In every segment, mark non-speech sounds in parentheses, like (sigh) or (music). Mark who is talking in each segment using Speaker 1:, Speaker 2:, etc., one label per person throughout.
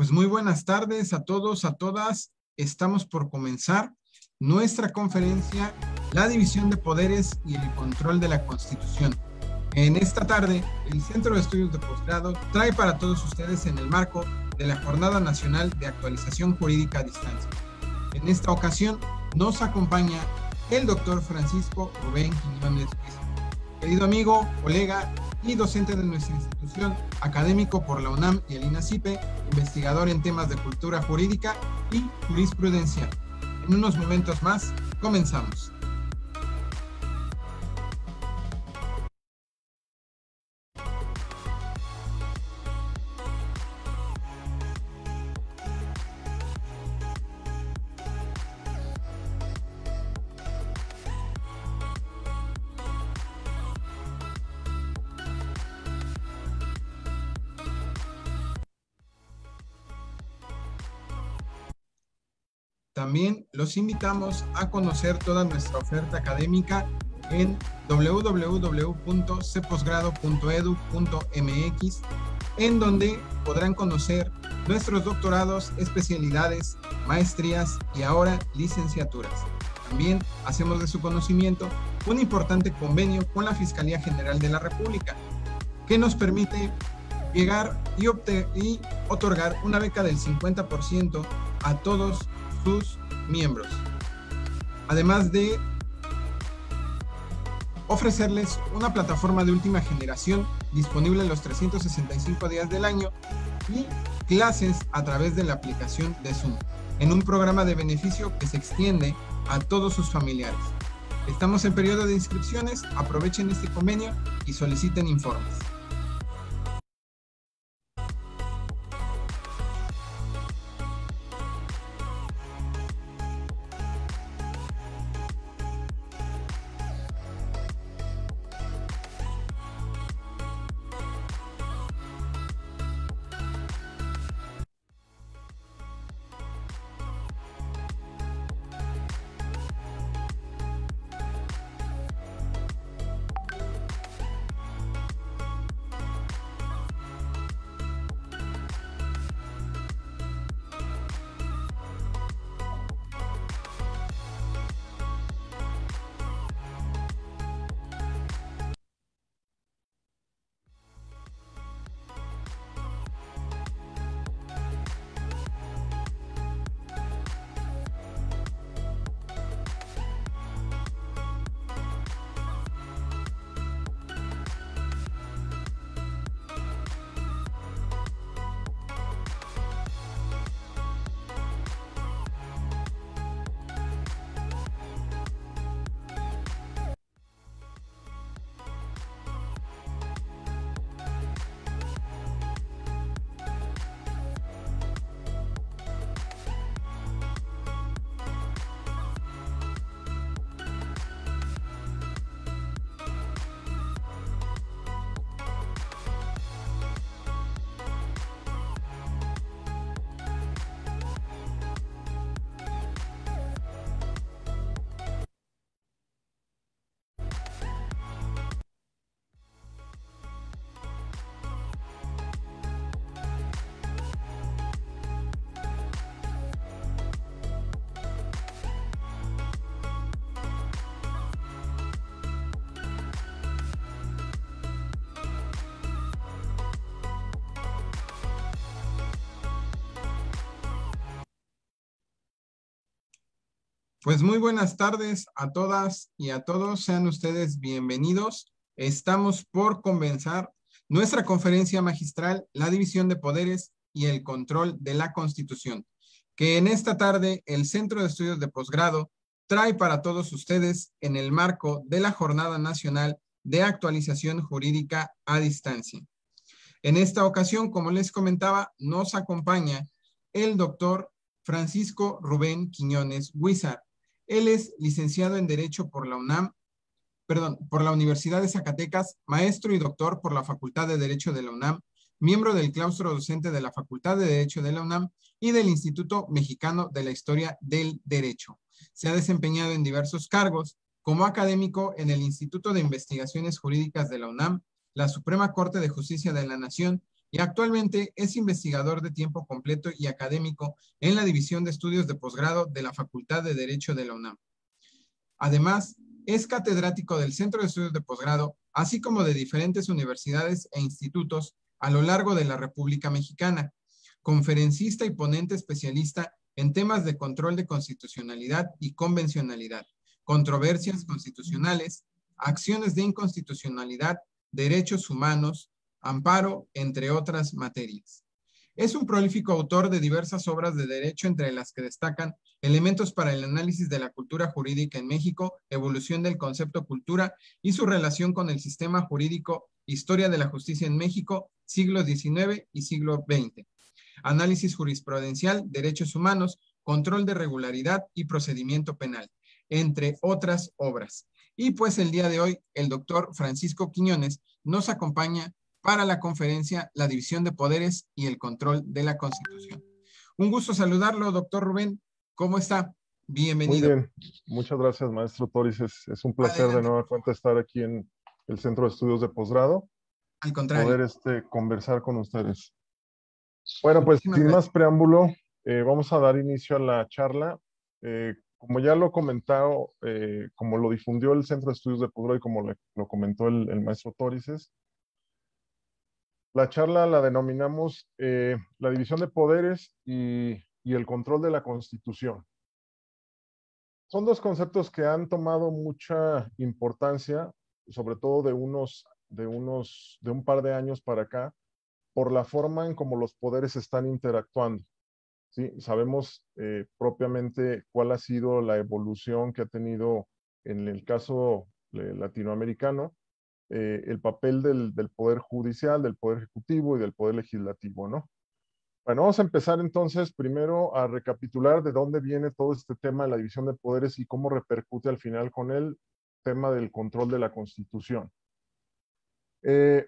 Speaker 1: Pues muy buenas tardes a todos, a todas. Estamos por comenzar nuestra conferencia, la división de poderes y el control de la Constitución. En esta tarde, el Centro de Estudios de Postgrado trae para todos ustedes en el marco de la Jornada Nacional de Actualización Jurídica a Distancia. En esta ocasión nos acompaña el doctor Francisco Rubén Quiñones Querido amigo, colega, y docente de nuestra institución, académico por la UNAM y el INACIPE, investigador en temas de cultura jurídica y jurisprudencial. En unos momentos más, comenzamos. También los invitamos a conocer toda nuestra oferta académica en www.ceposgrado.edu.mx, en donde podrán conocer nuestros doctorados, especialidades, maestrías y ahora licenciaturas. También hacemos de su conocimiento un importante convenio con la Fiscalía General de la República, que nos permite llegar y otorgar una beca del 50% a todos sus miembros. Además de ofrecerles una plataforma de última generación disponible en los 365 días del año y clases a través de la aplicación de Zoom, en un programa de beneficio que se extiende a todos sus familiares. Estamos en periodo de inscripciones, aprovechen este convenio y soliciten informes. Pues muy buenas tardes a todas y a todos. Sean ustedes bienvenidos. Estamos por comenzar nuestra conferencia magistral, la división de poderes y el control de la Constitución, que en esta tarde el Centro de Estudios de Posgrado trae para todos ustedes en el marco de la Jornada Nacional de Actualización Jurídica a Distancia. En esta ocasión, como les comentaba, nos acompaña el doctor Francisco Rubén Quiñones Huizar, él es licenciado en Derecho por la UNAM, perdón, por la Universidad de Zacatecas, maestro y doctor por la Facultad de Derecho de la UNAM, miembro del claustro docente de la Facultad de Derecho de la UNAM y del Instituto Mexicano de la Historia del Derecho. Se ha desempeñado en diversos cargos como académico en el Instituto de Investigaciones Jurídicas de la UNAM, la Suprema Corte de Justicia de la Nación y actualmente es investigador de tiempo completo y académico en la División de Estudios de Posgrado de la Facultad de Derecho de la UNAM. Además, es catedrático del Centro de Estudios de Posgrado, así como de diferentes universidades e institutos a lo largo de la República Mexicana, conferencista y ponente especialista en temas de control de constitucionalidad y convencionalidad, controversias constitucionales, acciones de inconstitucionalidad, derechos humanos, amparo, entre otras materias. Es un prolífico autor de diversas obras de derecho, entre las que destacan Elementos para el análisis de la cultura jurídica en México, Evolución del concepto cultura y su relación con el sistema jurídico, Historia de la justicia en México, siglo XIX y siglo XX, Análisis jurisprudencial, Derechos humanos, Control de regularidad y procedimiento penal, entre otras obras. Y pues el día de hoy, el doctor Francisco Quiñones nos acompaña para la conferencia La división de poderes y el control de la Constitución. Un gusto saludarlo, doctor Rubén. ¿Cómo está? Bienvenido. Muy
Speaker 2: bien. Muchas gracias, maestro Toris. Es, un placer de nuevo cuenta estar aquí en el Centro de Estudios de Posgrado. Al contrario. Poder este, conversar con ustedes. Bueno, pues sin más preámbulo, eh, vamos a dar inicio a la charla. Eh, como ya lo comentado, eh, como lo difundió el Centro de Estudios de Posgrado y como lo comentó el, el maestro Torices, la charla la denominamos eh, la división de poderes y, el control de la constitución. Son dos conceptos que han tomado mucha importancia, sobre todo de unos, de un par de años para acá, por la forma en cómo los poderes están interactuando. ¿sí? Sabemos eh, propiamente cuál ha sido la evolución que ha tenido en el caso eh, latinoamericano, eh, el papel del, Poder Judicial, del Poder Ejecutivo y del Poder Legislativo, ¿no? Bueno, vamos a empezar entonces primero a recapitular de dónde viene todo este tema de la división de poderes y cómo repercute al final con el tema del control de la Constitución. Eh,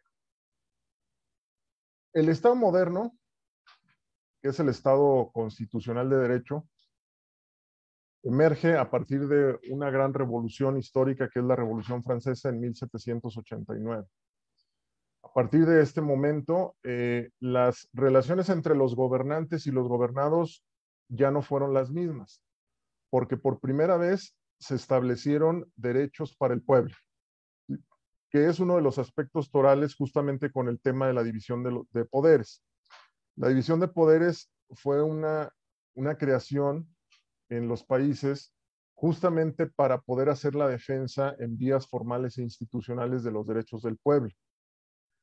Speaker 2: el Estado moderno, que es el Estado constitucional de derecho, emerge a partir de una gran revolución histórica que es la Revolución Francesa en 1789. A partir de este momento, eh, las relaciones entre los gobernantes y los gobernados ya no fueron las mismas, porque por primera vez se establecieron derechos para el pueblo, que es uno de los aspectos torales justamente con el tema de la división de, poderes. La división de poderes fue una, una creación en los países justamente para poder hacer la defensa en vías formales e institucionales de los derechos del pueblo.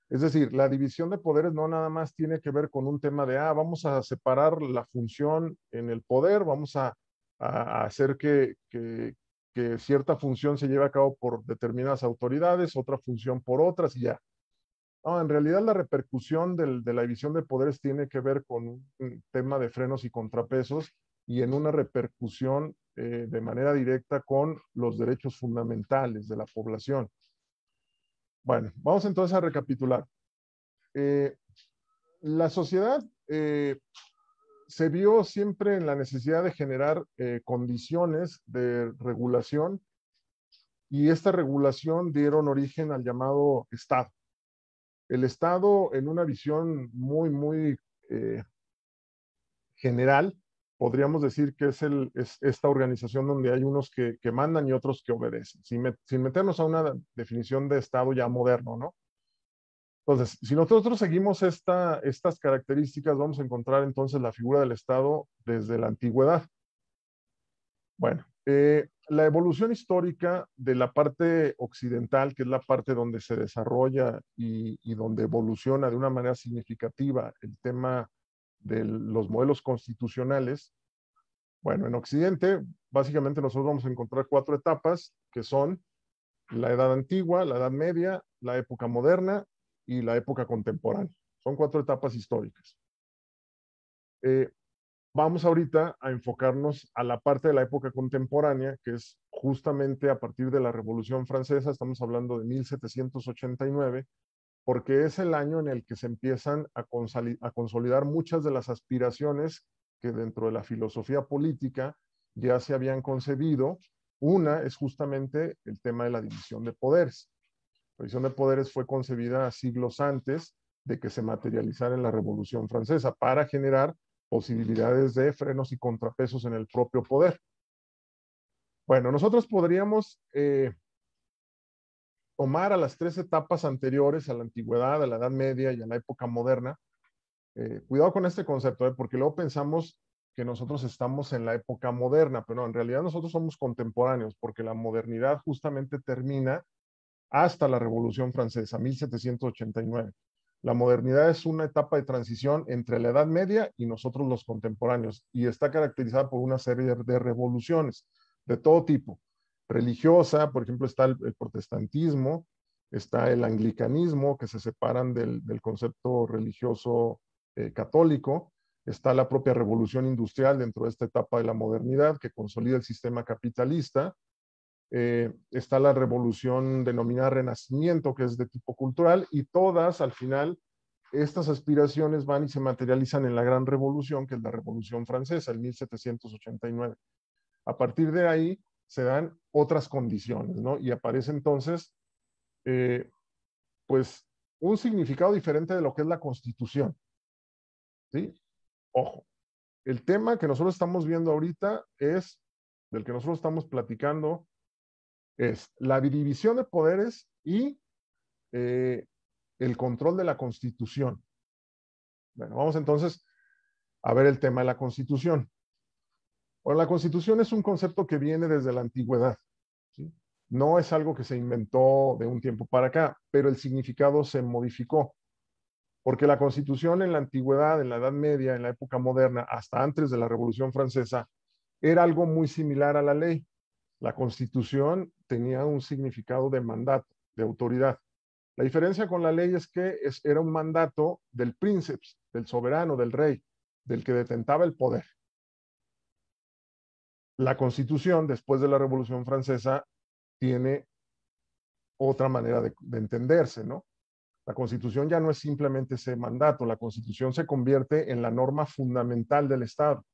Speaker 2: Es decir, la división de poderes no nada más tiene que ver con un tema de, ah, vamos a separar la función en el poder, vamos a, hacer que, cierta función se lleve a cabo por determinadas autoridades, otra función por otras y ya. No, en realidad la repercusión de la división de poderes tiene que ver con un tema de frenos y contrapesos y en una repercusión eh, de manera directa con los derechos fundamentales de la población. Bueno, vamos entonces a recapitular. Eh, la sociedad eh, se vio siempre en la necesidad de generar condiciones de regulación y esta regulación dieron origen al llamado Estado. El Estado, en una visión muy, muy general, podríamos decir que es, el, esta organización donde hay unos que, mandan y otros que obedecen, sin, meternos a una definición de Estado ya moderno, ¿no? Entonces, si nosotros seguimos esta, estas características, vamos a encontrar entonces la figura del Estado desde la antigüedad. Bueno, eh, la evolución histórica de la parte occidental, que es la parte donde se desarrolla y, y donde evoluciona de una manera significativa el tema de los modelos constitucionales. Bueno, en Occidente, básicamente nosotros vamos a encontrar cuatro etapas que son la edad antigua, la edad media, la época moderna y la época contemporánea. Son cuatro etapas históricas. Eh, vamos ahorita a enfocarnos a la parte de la época contemporánea, que es justamente a partir de la Revolución Francesa, estamos hablando de 1789, porque es el año en el que se empiezan a, consolidar muchas de las aspiraciones que dentro de la filosofía política ya se habían concebido. Una es justamente el tema de la división de poderes. La división de poderes fue concebida siglos antes de que se materializara en la Revolución Francesa para generar posibilidades de frenos y contrapesos en el propio poder. Bueno, nosotros podríamos eh, tomar a las tres etapas anteriores, a la antigüedad, a la Edad Media y a la época moderna. Eh, cuidado con este concepto, eh, porque luego pensamos que nosotros estamos en la época moderna, pero no, en realidad nosotros somos contemporáneos, porque la modernidad justamente termina hasta la Revolución Francesa, 1789. La modernidad es una etapa de transición entre la Edad Media y nosotros los contemporáneos, y está caracterizada por una serie de revoluciones de todo tipo religiosa, por ejemplo, está el, protestantismo, está el anglicanismo, que se separan del, concepto religioso eh, católico, está la propia revolución industrial dentro de esta etapa de la modernidad que consolida el sistema capitalista, eh, está la revolución denominada renacimiento, que es de tipo cultural, y todas al final estas aspiraciones van y se materializan en la gran revolución, que es la Revolución Francesa, en 1789. A partir de ahí, se dan otras condiciones, ¿no? Y aparece entonces, eh, pues, un significado diferente de lo que es la constitución. ¿Sí? Ojo, el tema que nosotros estamos viendo ahorita es, del que nosotros estamos platicando, es la división de poderes y eh, el control de la constitución. Bueno, vamos entonces a ver el tema de la constitución la constitución es un concepto que viene desde la antigüedad. No es algo que se inventó de un tiempo para acá, pero el significado se modificó. Porque la constitución en la antigüedad, en la Edad Media, en la época moderna, hasta antes de la Revolución Francesa, era algo muy similar a la ley. La constitución tenía un significado de mandato, de autoridad. La diferencia con la ley es que era un mandato del príncipe, del soberano, del rey, del que detentaba el poder la Constitución, después de la Revolución Francesa, tiene otra manera de, entenderse, ¿no? La Constitución ya no es simplemente ese mandato, la Constitución se convierte en la norma fundamental del Estado,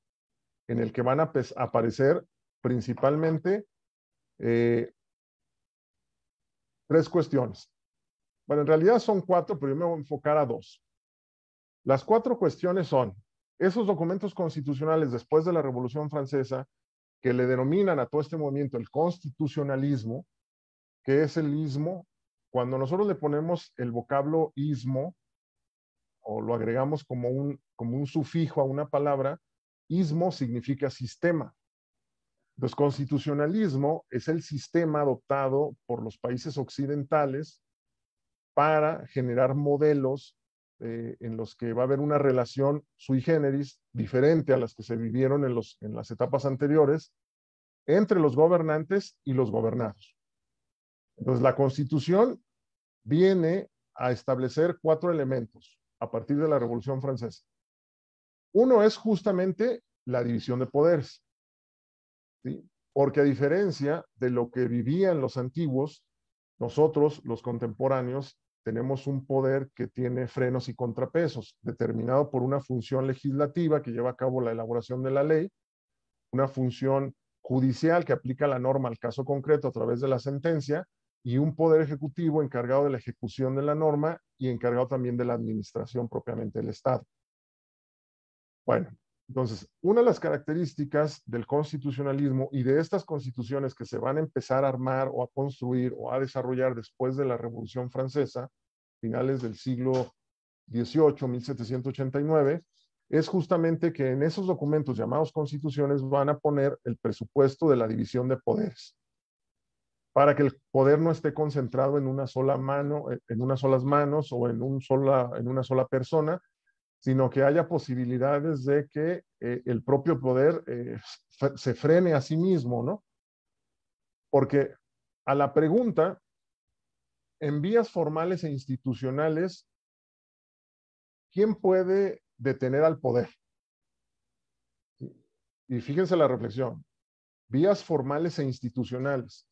Speaker 2: en el que van a aparecer principalmente eh, tres cuestiones. Bueno, en realidad son cuatro, pero yo me voy a enfocar a dos. Las cuatro cuestiones son, esos documentos constitucionales después de la Revolución Francesa que le denominan a todo este movimiento el constitucionalismo, que es el ismo, cuando nosotros le ponemos el vocablo ismo o lo agregamos como un, como un sufijo a una palabra, ismo significa sistema. Entonces, constitucionalismo es el sistema adoptado por los países occidentales para generar modelos eh, en los que va a haber una relación sui generis diferente a las que se vivieron en, las etapas anteriores entre los gobernantes y los gobernados. Entonces, la constitución viene a establecer cuatro elementos a partir de la Revolución Francesa. Uno es justamente la división de poderes, porque a diferencia de lo que vivían los antiguos, nosotros, los contemporáneos, tenemos un poder que tiene frenos y contrapesos, determinado por una función legislativa que lleva a cabo la elaboración de la ley, una función judicial que aplica la norma al caso concreto a través de la sentencia y un poder ejecutivo encargado de la ejecución de la norma y encargado también de la administración propiamente del Estado. Bueno, entonces, una de las características del constitucionalismo y de estas constituciones que se van a empezar a armar o a construir o a desarrollar después de la Revolución Francesa, finales del siglo XVIII, 1789, es justamente que en esos documentos llamados constituciones van a poner el presupuesto de la división de poderes para que el poder no esté concentrado en una sola mano, en unas solas manos o en, un sola, en una sola persona, sino que haya posibilidades de que eh, el propio poder eh, se frene a sí mismo, ¿no? Porque a la pregunta, en vías formales e institucionales, ¿quién puede detener al poder? Y fíjense la reflexión, vías formales e institucionales.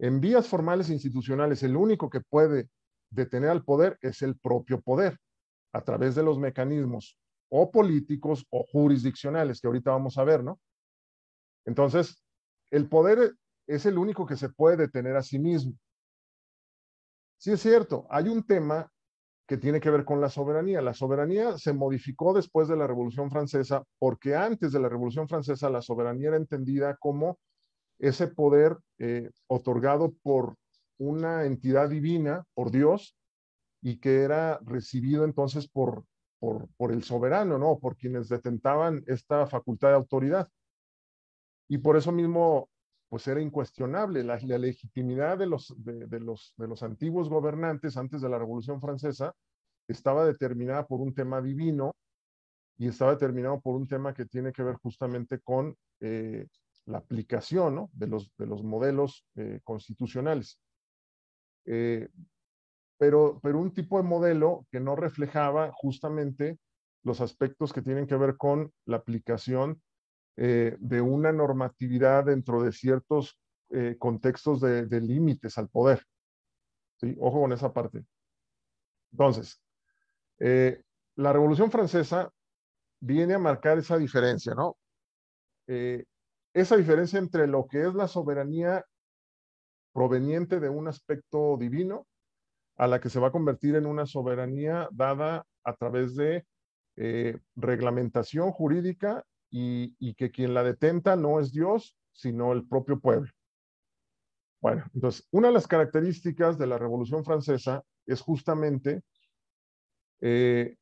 Speaker 2: En vías formales e institucionales, el único que puede detener al poder es el propio poder a través de los mecanismos o políticos o jurisdiccionales, que ahorita vamos a ver, ¿no? Entonces, el poder es el único que se puede detener a sí mismo. Sí es cierto, hay un tema que tiene que ver con la soberanía. La soberanía se modificó después de la Revolución Francesa porque antes de la Revolución Francesa la soberanía era entendida como ese poder eh, otorgado por una entidad divina, por Dios, y que era recibido entonces por, por, el soberano, ¿no? Por quienes detentaban esta facultad de autoridad. Y por eso mismo, pues era incuestionable la, legitimidad de los, de, los, de los antiguos gobernantes antes de la Revolución Francesa, estaba determinada por un tema divino y estaba determinado por un tema que tiene que ver justamente con eh, la aplicación ¿no? de, los, de los modelos eh, constitucionales. Eh, pero, un tipo de modelo que no reflejaba justamente los aspectos que tienen que ver con la aplicación eh, de una normatividad dentro de ciertos eh, contextos de, límites al poder. ¿Sí? Ojo con esa parte. Entonces, eh, la Revolución Francesa viene a marcar esa diferencia, ¿no? esa diferencia entre lo que es la soberanía proveniente de un aspecto divino a la que se va a convertir en una soberanía dada a través de eh, reglamentación jurídica y, que quien la detenta no es Dios, sino el propio pueblo. Bueno, entonces, una de las características de la Revolución Francesa es justamente eh,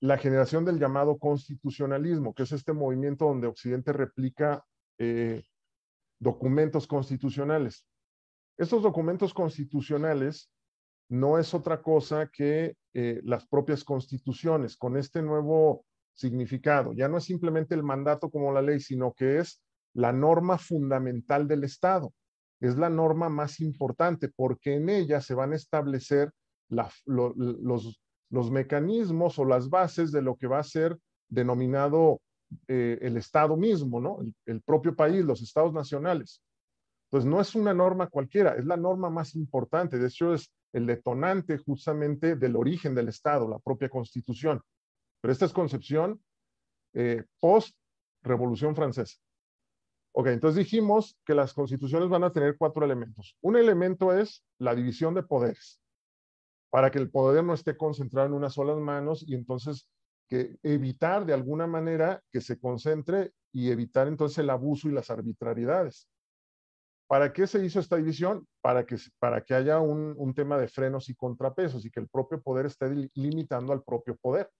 Speaker 2: la generación del llamado constitucionalismo, que es este movimiento donde Occidente replica eh, documentos constitucionales. Estos documentos constitucionales no es otra cosa que eh, las propias constituciones, con este nuevo significado. Ya no es simplemente el mandato como la ley, sino que es la norma fundamental del Estado. Es la norma más importante porque en ella se van a establecer los, mecanismos o las bases de lo que va a ser denominado eh, el Estado mismo, ¿no? El, el, propio país, los estados nacionales. Entonces, pues no es una norma cualquiera, es la norma más importante. De hecho, es el detonante justamente del origen del Estado, la propia Constitución. Pero esta es concepción eh, post-Revolución Francesa. Ok, entonces dijimos que las constituciones van a tener cuatro elementos. Un elemento es la división de poderes, para que el poder no esté concentrado en unas solas manos y entonces que evitar de alguna manera que se concentre y evitar entonces el abuso y las arbitrariedades. ¿Para qué se hizo esta división? Para que, para que haya un, tema de frenos y contrapesos y que el propio poder esté limitando al propio poder.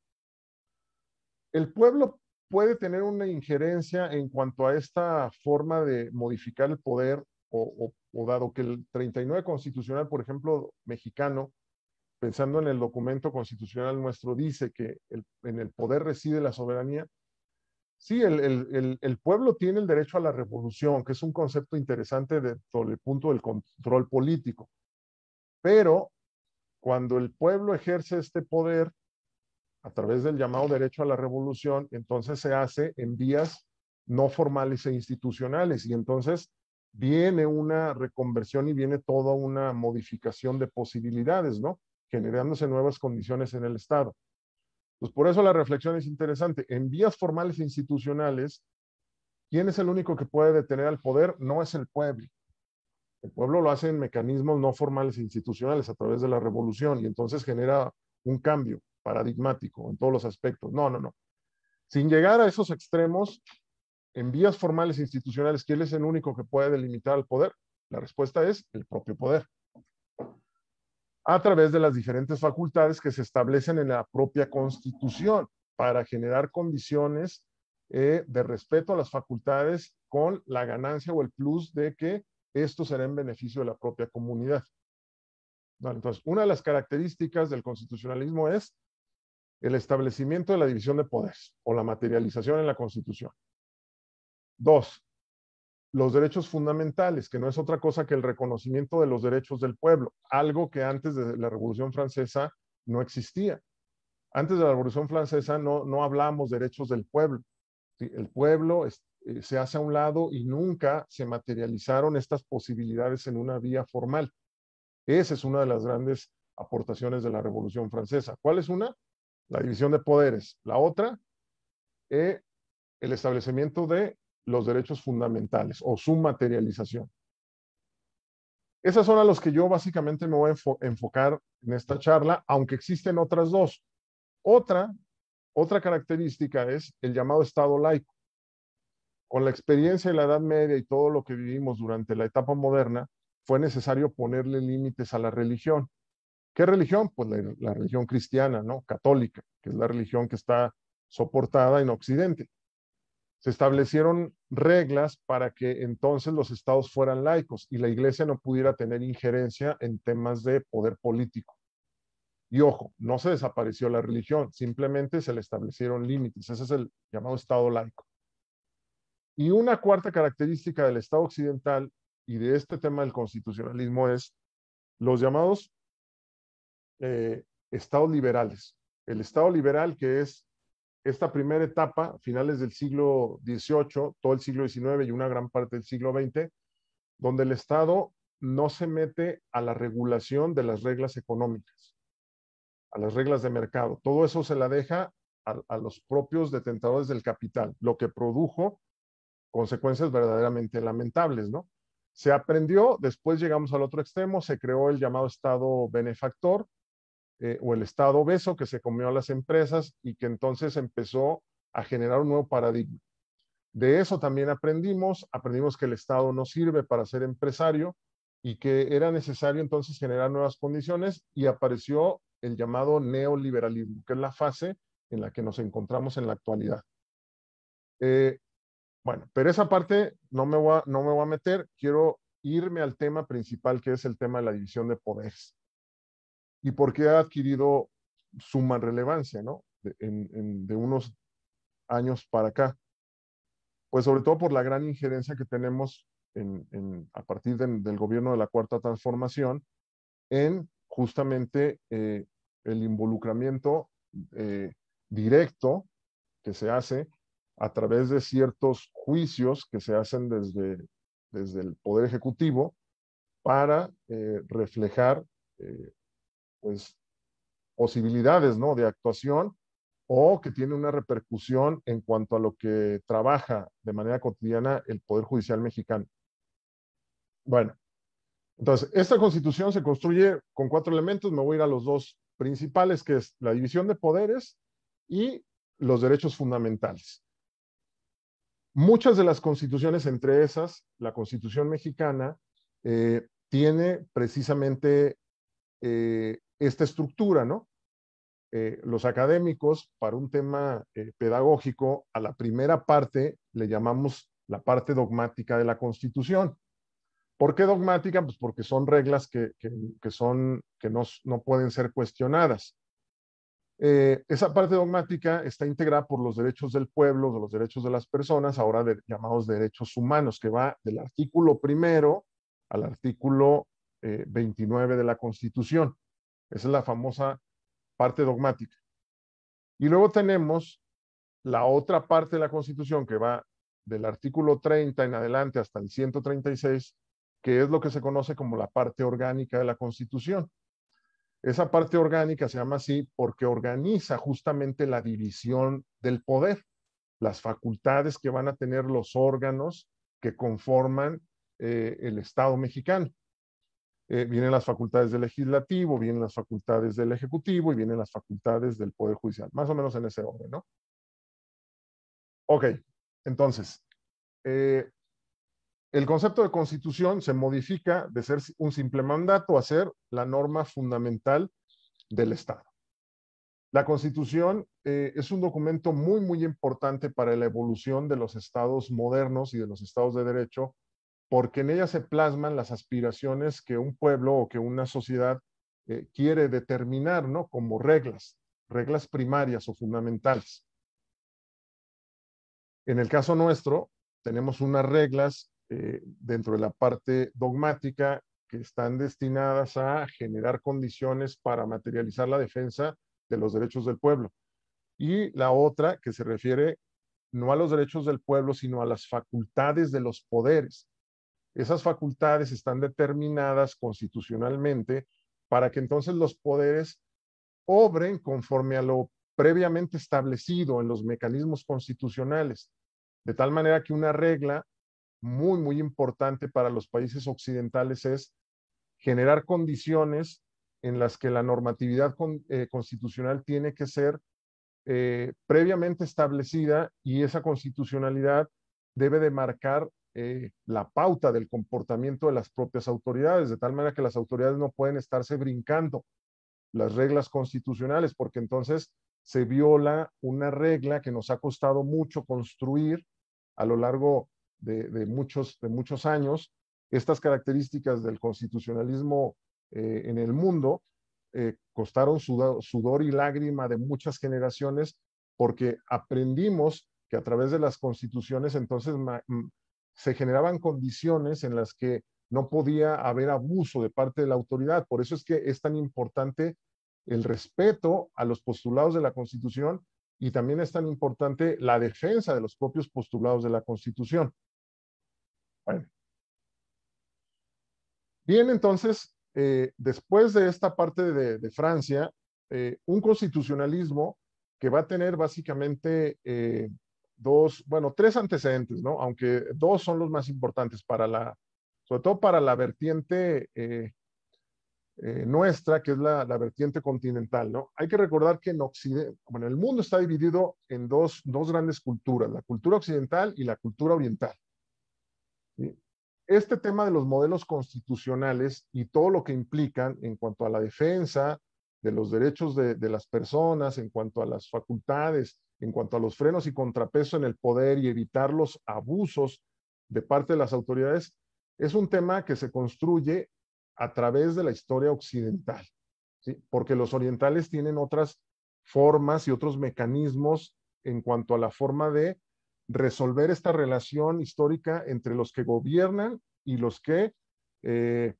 Speaker 2: El pueblo puede tener una injerencia en cuanto a esta forma de modificar el poder o, dado que el 39 constitucional, por ejemplo, mexicano, pensando en el documento constitucional nuestro, dice que en el poder reside la soberanía, Sí, el, pueblo tiene el derecho a la revolución, que es un concepto interesante desde el punto del control político. Pero cuando el pueblo ejerce este poder a través del llamado derecho a la revolución, entonces se hace en vías no formales e institucionales. Y entonces viene una reconversión y viene toda una modificación de posibilidades, ¿no? Generándose nuevas condiciones en el Estado. Pues por eso la reflexión es interesante. En vías formales e institucionales, ¿quién es el único que puede detener al poder? No es el pueblo. El pueblo lo hace en mecanismos no formales e institucionales a través de la revolución y entonces genera un cambio paradigmático en todos los aspectos. No, no, no. Sin llegar a esos extremos, en vías formales e institucionales, ¿quién es el único que puede delimitar al poder? La respuesta es el propio poder a través de las diferentes facultades que se establecen en la propia Constitución para generar condiciones eh, de respeto a las facultades con la ganancia o el plus de que esto será en beneficio de la propia comunidad. entonces, una de las características del constitucionalismo es el establecimiento de la división de poderes o la materialización en la Constitución. Dos, los derechos fundamentales, que no es otra cosa que el reconocimiento de los derechos del pueblo, algo que antes de la Revolución Francesa no existía. Antes de la Revolución Francesa no, no hablamos derechos del pueblo. El pueblo eh, se hace a un lado y nunca se materializaron estas posibilidades en una vía formal. Esa es una de las grandes aportaciones de la Revolución Francesa. ¿Cuál es una? La división de poderes. La otra, eh, el establecimiento de los derechos fundamentales o su materialización. Esas son a los que yo básicamente me voy a enfocar en esta charla, aunque existen otras dos. Otra, otra característica es el llamado Estado laico. Con la experiencia de la Edad Media y todo lo que vivimos durante la etapa moderna, fue necesario ponerle límites a la religión. ¿Qué religión? Pues la, la religión cristiana, ¿no? Católica, que es la religión que está soportada en Occidente se establecieron reglas para que entonces los estados fueran laicos y la iglesia no pudiera tener injerencia en temas de poder político. Y ojo, no se desapareció la religión, simplemente se le establecieron límites. Ese es el llamado estado laico. Y una cuarta característica del estado occidental y de este tema del constitucionalismo es los llamados eh, estados liberales. El estado liberal que es esta primera etapa, finales del siglo XVIII, todo el siglo XIX y una gran parte del siglo XX, donde el Estado no se mete a la regulación de las reglas económicas, a las reglas de mercado. Todo eso se la deja a, los propios detentadores del capital, lo que produjo consecuencias verdaderamente lamentables, ¿no? Se aprendió, después llegamos al otro extremo, se creó el llamado Estado benefactor, eh, o el Estado obeso que se comió a las empresas y que entonces empezó a generar un nuevo paradigma. De eso también aprendimos, aprendimos que el Estado no sirve para ser empresario y que era necesario entonces generar nuevas condiciones y apareció el llamado neoliberalismo, que es la fase en la que nos encontramos en la actualidad. Eh, bueno, pero esa parte no me, no me voy a meter, quiero irme al tema principal, que es el tema de la división de poderes y por qué ha adquirido suma relevancia, ¿no? De, unos años para acá. Pues sobre todo por la gran injerencia que tenemos a partir del gobierno de la Cuarta Transformación en justamente eh, el involucramiento eh, directo que se hace a través de ciertos juicios que se hacen desde, desde el Poder Ejecutivo para eh, reflejar pues, posibilidades ¿no? de actuación o que tiene una repercusión en cuanto a lo que trabaja de manera cotidiana el Poder Judicial mexicano. Bueno, entonces, esta constitución se construye con cuatro elementos, me voy a ir a los dos principales, que es la división de poderes y los derechos fundamentales. Muchas de las constituciones, entre esas, la constitución mexicana, eh, tiene precisamente eh, esta estructura, ¿no? Eh, los académicos, para un tema eh, pedagógico, a la primera parte le llamamos la parte dogmática de la Constitución. ¿Por qué dogmática? Pues porque son reglas que, son, que no, pueden ser cuestionadas. Eh, esa parte dogmática está integrada por los derechos del pueblo, de los derechos de las personas, ahora llamados derechos humanos, que va del artículo primero al artículo 29 de la Constitución. Esa es la famosa parte dogmática. Y luego tenemos la otra parte de la Constitución que va del artículo 30 en adelante hasta el 136, que es lo que se conoce como la parte orgánica de la Constitución. Esa parte orgánica se llama así porque organiza justamente la división del poder, las facultades que van a tener los órganos que conforman eh, el Estado mexicano. Eh, vienen las facultades del legislativo, vienen las facultades del ejecutivo y vienen las facultades del Poder Judicial, más o menos en ese orden, ¿no? Ok, entonces, eh, el concepto de constitución se modifica de ser un simple mandato a ser la norma fundamental del Estado. La constitución eh, es un documento muy, muy importante para la evolución de los estados modernos y de los estados de derecho porque en ellas se plasman las aspiraciones que un pueblo o que una sociedad eh, quiere determinar, ¿no? Como reglas, reglas primarias o fundamentales. En el caso nuestro, tenemos unas reglas eh, dentro de la parte dogmática que están destinadas a generar condiciones para materializar la defensa de los derechos del pueblo. Y la otra que se refiere no a los derechos del pueblo, sino a las facultades de los poderes. Esas facultades están determinadas constitucionalmente para que entonces los poderes obren conforme a lo previamente establecido en los mecanismos constitucionales, de tal manera que una regla muy, muy importante para los países occidentales es generar condiciones en las que la normatividad eh, constitucional tiene que ser eh, previamente establecida y esa constitucionalidad debe de marcar eh, la pauta del comportamiento de las propias autoridades, de tal manera que las autoridades no pueden estarse brincando las reglas constitucionales, porque entonces se viola una regla que nos ha costado mucho construir a lo largo de, muchos, de muchos años. Estas características del constitucionalismo eh, en el mundo eh, costaron sudor, sudor y lágrima de muchas generaciones porque aprendimos que a través de las constituciones entonces se generaban condiciones en las que no podía haber abuso de parte de la autoridad. Por eso es que es tan importante el respeto a los postulados de la Constitución y también es tan importante la defensa de los propios postulados de la Constitución. Bien, entonces, eh, después de esta parte de, Francia, eh, un constitucionalismo que va a tener básicamente eh, dos, bueno, tres antecedentes, ¿no? Aunque dos son los más importantes para la, sobre todo para la vertiente eh, eh, nuestra, que es la, la, vertiente continental, ¿no? Hay que recordar que en Occidente, bueno, el mundo está dividido en dos, dos grandes culturas, la cultura occidental y la cultura oriental. Este tema de los modelos constitucionales y todo lo que implican en cuanto a la defensa de los derechos de, de las personas, en cuanto a las facultades, en cuanto a los frenos y contrapeso en el poder y evitar los abusos de parte de las autoridades, es un tema que se construye a través de la historia occidental, porque los orientales tienen otras formas y otros mecanismos en cuanto a la forma de resolver esta relación histórica entre los que gobiernan y los que eh,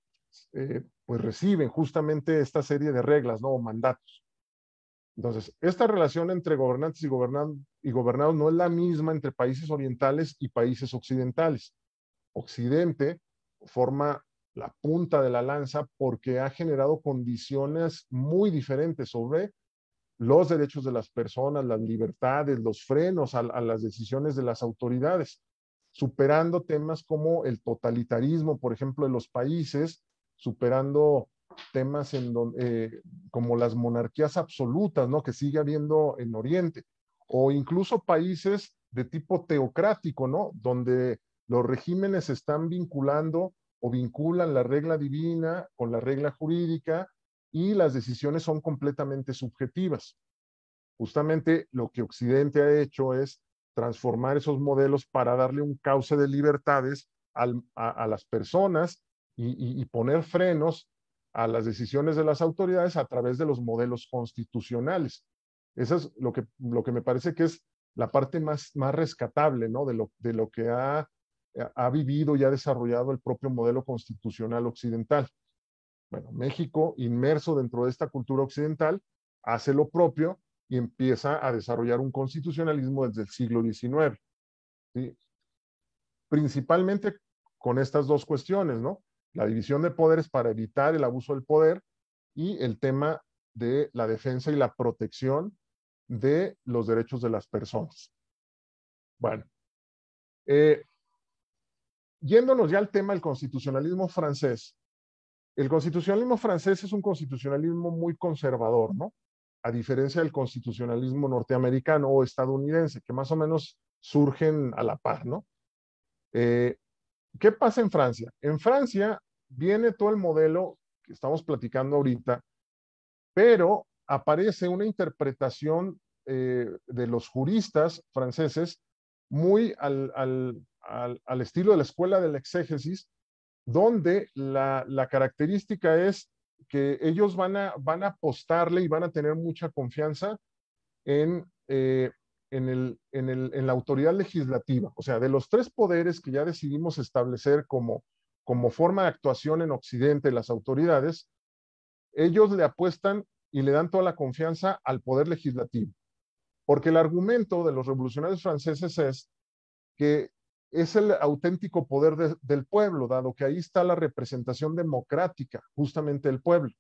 Speaker 2: eh, pues reciben justamente esta serie de reglas ¿no? o mandatos. Entonces, esta relación entre gobernantes y, gobernados no es la misma entre países orientales y países occidentales. Occidente forma la punta de la lanza porque ha generado condiciones muy diferentes sobre los derechos de las personas, las libertades, los frenos a, a, las decisiones de las autoridades, superando temas como el totalitarismo, por ejemplo, de los países, superando temas en donde, eh, como las monarquías absolutas, ¿no? Que sigue habiendo en Oriente, o incluso países de tipo teocrático, ¿no? Donde los regímenes están vinculando o vinculan la regla divina con la regla jurídica y las decisiones son completamente subjetivas. Justamente lo que Occidente ha hecho es transformar esos modelos para darle un cauce de libertades a, las personas y, y poner frenos a las decisiones de las autoridades a través de los modelos constitucionales. Eso es lo que, lo que me parece que es la parte más, más rescatable ¿no? de, lo, de lo que ha, ha vivido y ha desarrollado el propio modelo constitucional occidental. Bueno, México, inmerso dentro de esta cultura occidental, hace lo propio y empieza a desarrollar un constitucionalismo desde el siglo XIX. Principalmente con estas dos cuestiones, ¿no? la división de poderes para evitar el abuso del poder y el tema de la defensa y la protección de los derechos de las personas. Bueno, eh, yéndonos ya al tema del constitucionalismo francés. El constitucionalismo francés es un constitucionalismo muy conservador, ¿no? A diferencia del constitucionalismo norteamericano o estadounidense, que más o menos surgen a la par, ¿no? Eh, ¿Qué pasa en Francia? En Francia viene todo el modelo que estamos platicando ahorita, pero aparece una interpretación eh, de los juristas franceses muy al, estilo de la escuela de la exégesis, donde la, característica es que ellos van a, van a apostarle y van a tener mucha confianza en eh, en, el, en, la autoridad legislativa, o sea, de los tres poderes que ya decidimos establecer como, como forma de actuación en Occidente las autoridades, ellos le apuestan y le dan toda la confianza al poder legislativo. Porque el argumento de los revolucionarios franceses es que es el auténtico poder del pueblo, dado que ahí está la representación democrática, justamente el pueblo.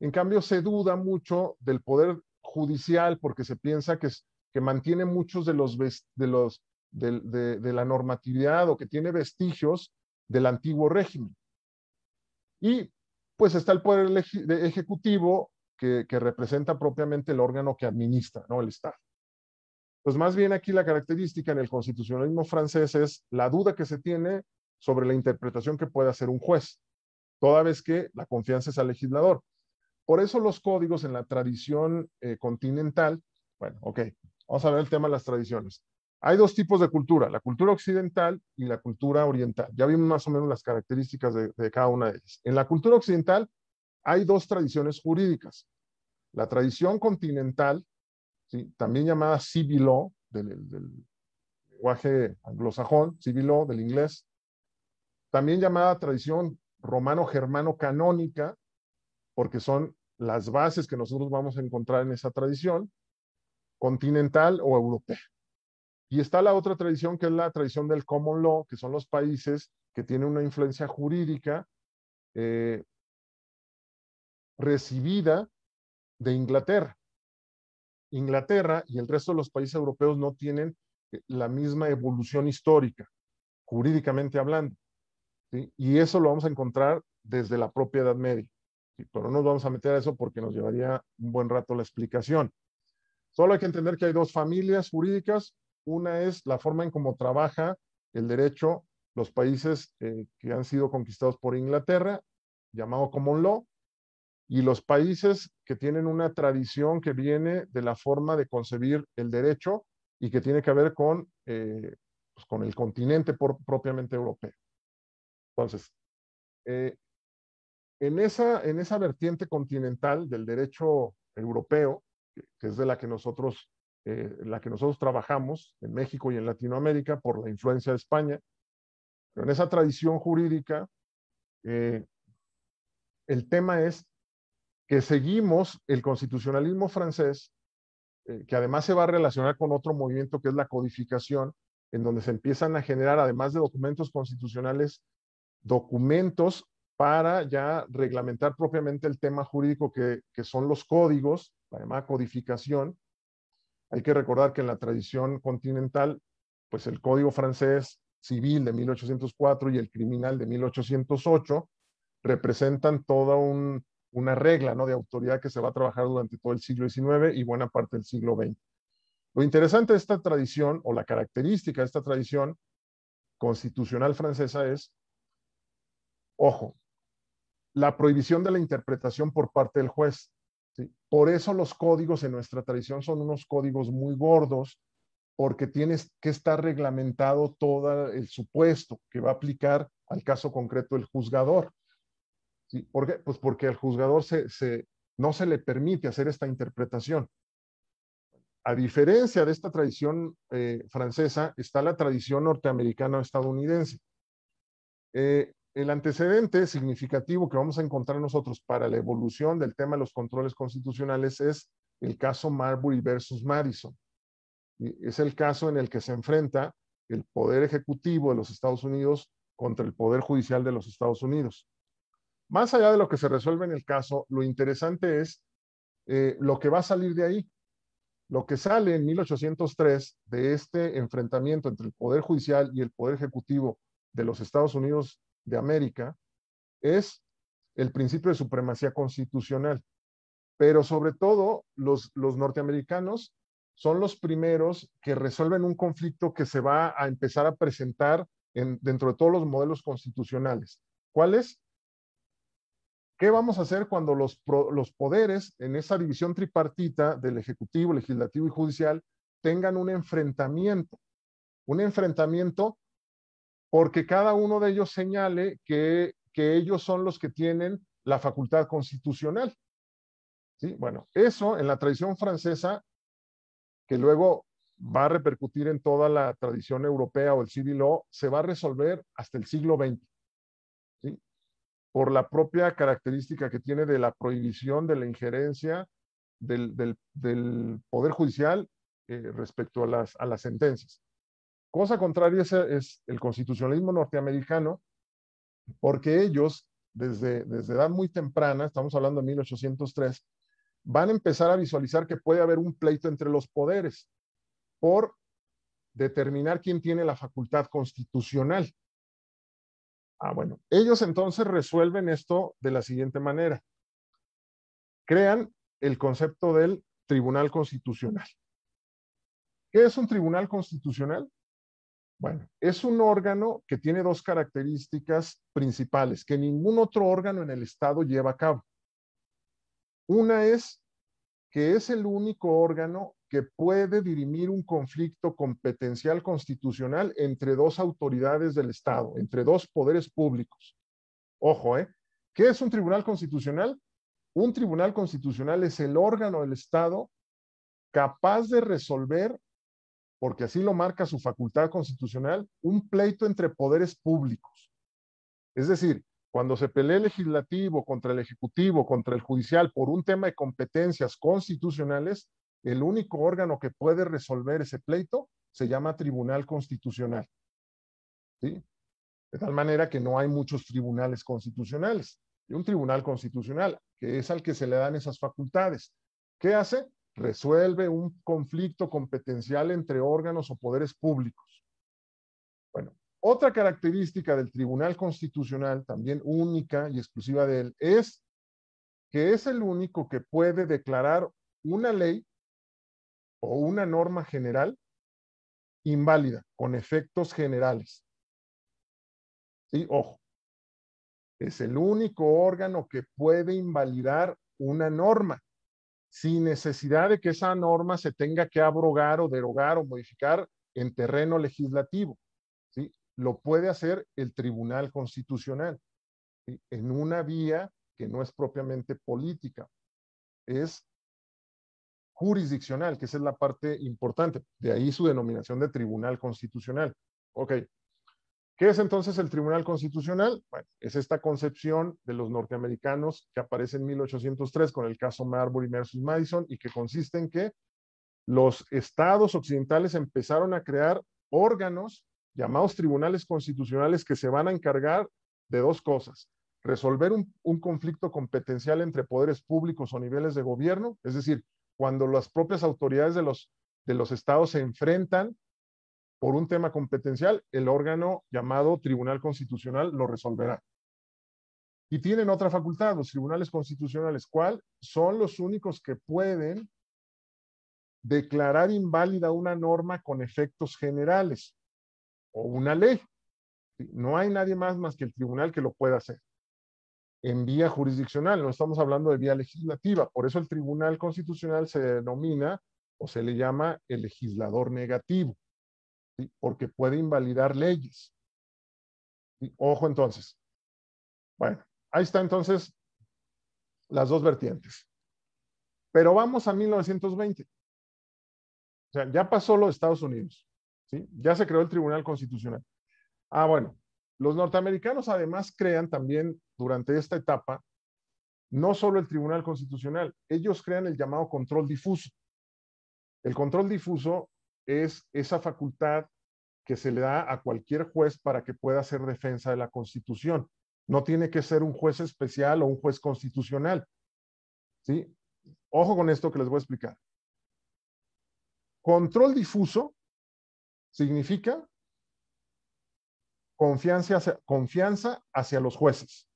Speaker 2: En cambio, se duda mucho del poder judicial porque se piensa que es, que mantiene muchos de los, de, los de, la normatividad o que tiene vestigios del antiguo régimen. Y pues está el poder ejecutivo que, que, representa propiamente el órgano que administra, ¿no? El Estado. Pues más bien aquí la característica en el constitucionalismo francés es la duda que se tiene sobre la interpretación que puede hacer un juez, toda vez que la confianza es al legislador. Por eso los códigos en la tradición eh, continental, bueno, ok, Vamos a ver el tema de las tradiciones. Hay dos tipos de cultura, la cultura occidental y la cultura oriental. Ya vimos más o menos las características de, cada una de ellas. En la cultura occidental hay dos tradiciones jurídicas. La tradición continental, también llamada civil del, lenguaje anglosajón, civil del inglés, también llamada tradición romano-germano-canónica, porque son las bases que nosotros vamos a encontrar en esa tradición, continental o europea. Y está la otra tradición, que es la tradición del common law, que son los países que tienen una influencia jurídica eh, recibida de Inglaterra. Inglaterra y el resto de los países europeos no tienen eh, la misma evolución histórica, jurídicamente hablando. Y eso lo vamos a encontrar desde la propia Media. Pero no nos vamos a meter a eso porque nos llevaría un buen rato la explicación. Solo hay que entender que hay dos familias jurídicas. Una es la forma en cómo trabaja el derecho los países eh, que han sido conquistados por Inglaterra, llamado common law, y los países que tienen una tradición que viene de la forma de concebir el derecho y que tiene que ver con, eh, pues, con el continente propiamente europeo. Entonces, eh, en, esa, en esa vertiente continental del derecho europeo, que es de la que nosotros, eh, la que nosotros trabajamos en México y en Latinoamérica por la influencia de España. Pero en esa tradición jurídica, eh, el tema es que seguimos el constitucionalismo francés, eh, que además se va a relacionar con otro movimiento que es la codificación, en donde se empiezan a generar, además de documentos constitucionales, documentos para ya reglamentar propiamente el tema jurídico que, son los códigos, la llamada codificación. Hay que recordar que en la tradición continental, pues el código francés civil de 1804 y el criminal de 1808 representan toda una regla ¿no? de autoridad que se va a trabajar durante todo el siglo XIX y buena parte del siglo XX. Lo interesante de esta tradición o la característica de esta tradición constitucional francesa es, ojo, la prohibición de la interpretación por parte del juez. Por eso los códigos en nuestra tradición son unos códigos muy gordos, porque tienes que estar reglamentado todo el supuesto que va a aplicar al caso concreto el juzgador. ¿Sí? ¿Por qué? Pues porque al juzgador no se le permite hacer esta interpretación. A diferencia de esta tradición eh, francesa, está la tradición norteamericana estadounidense. Eh, el antecedente significativo que vamos a encontrar nosotros para la evolución del tema de los controles constitucionales es el caso Marbury versus Madison. Es el caso en el que se enfrenta el Poder Ejecutivo de los Estados Unidos contra el Poder Judicial de los Estados Unidos. Más allá de lo que se resuelve en el caso, lo interesante es eh, lo que va a salir de ahí. Lo que sale en 1803 de este enfrentamiento entre el Poder Judicial y el Poder Ejecutivo de los Estados Unidos de América es el principio de supremacía constitucional. Pero sobre todo, los, norteamericanos son los primeros que resuelven un conflicto que se va a empezar a presentar en, dentro de todos los modelos constitucionales. ¿Cuál es? ¿Qué vamos a hacer cuando los, los poderes en esa división tripartita del Ejecutivo, Legislativo y Judicial tengan un enfrentamiento? Un enfrentamiento porque cada uno de ellos señale que, ellos son los que tienen la facultad constitucional. ¿Sí? Bueno, eso en la tradición francesa, que luego va a repercutir en toda la tradición europea o el civil law, se va a resolver hasta el siglo XX, por la propia característica que tiene de la prohibición de la injerencia del, Poder Judicial eh, respecto a las sentencias. Cosa contraria es, el constitucionalismo norteamericano, porque ellos desde, desde edad muy temprana, estamos hablando de 1803, van a empezar a visualizar que puede haber un pleito entre los poderes por determinar quién tiene la facultad constitucional. Ah, bueno, ellos entonces resuelven esto de la siguiente manera. Crean el concepto del Tribunal Constitucional. ¿Qué es un Tribunal Constitucional? Bueno, es un órgano que tiene dos características principales que ningún otro órgano en el Estado lleva a cabo. Una es que es el único órgano que puede dirimir un conflicto competencial constitucional entre dos autoridades del Estado, entre dos poderes públicos. Ojo, ¿eh? ¿Qué es un tribunal constitucional? Un tribunal constitucional es el órgano del Estado capaz de resolver porque así lo marca su facultad constitucional, un pleito entre poderes públicos. Es decir, cuando se pelea el legislativo contra el ejecutivo, contra el judicial, por un tema de competencias constitucionales, el único órgano que puede resolver ese pleito se llama Tribunal Constitucional. ¿Sí? De tal manera que no hay muchos tribunales constitucionales. Y un tribunal constitucional, que es al que se le dan esas facultades. ¿Qué hace? resuelve un conflicto competencial entre órganos o poderes públicos. Bueno, otra característica del Tribunal Constitucional, también única y exclusiva de él, es que es el único que puede declarar una ley o una norma general inválida, con efectos generales. Y ojo, es el único órgano que puede invalidar una norma sin necesidad de que esa norma se tenga que abrogar o derogar o modificar en terreno legislativo. ¿sí? Lo puede hacer el Tribunal Constitucional en una vía que no es propiamente política, es jurisdiccional, que esa es la parte importante, de ahí su denominación de Tribunal Constitucional. Ok, ¿Qué es entonces el Tribunal Constitucional? Bueno, es esta concepción de los norteamericanos que aparece en 1803 con el caso Marbury versus Madison y que consiste en que los estados occidentales empezaron a crear órganos llamados tribunales constitucionales que se van a encargar de dos cosas. Resolver un, conflicto competencial entre poderes públicos o niveles de gobierno, es decir, cuando las propias autoridades de los, de los estados se enfrentan por un tema competencial, el órgano llamado Tribunal Constitucional lo resolverá. Y tienen otra facultad, los tribunales constitucionales, ¿cuál? Son los únicos que pueden declarar inválida una norma con efectos generales o una ley. No hay nadie más más que el tribunal que lo pueda hacer. En vía jurisdiccional, no estamos hablando de vía legislativa. Por eso el Tribunal Constitucional se denomina o se le llama el legislador negativo porque puede invalidar leyes. Ojo entonces. Bueno, ahí está entonces las dos vertientes. Pero vamos a 1920. O sea, ya pasó los Estados Unidos. ¿sí? Ya se creó el Tribunal Constitucional. Ah, bueno. Los norteamericanos además crean también durante esta etapa no solo el Tribunal Constitucional, ellos crean el llamado control difuso. El control difuso es esa facultad que se le da a cualquier juez para que pueda hacer defensa de la Constitución. No tiene que ser un juez especial o un juez constitucional. ¿Sí? Ojo con esto que les voy a explicar. Control difuso significa confianza confianza hacia los jueces.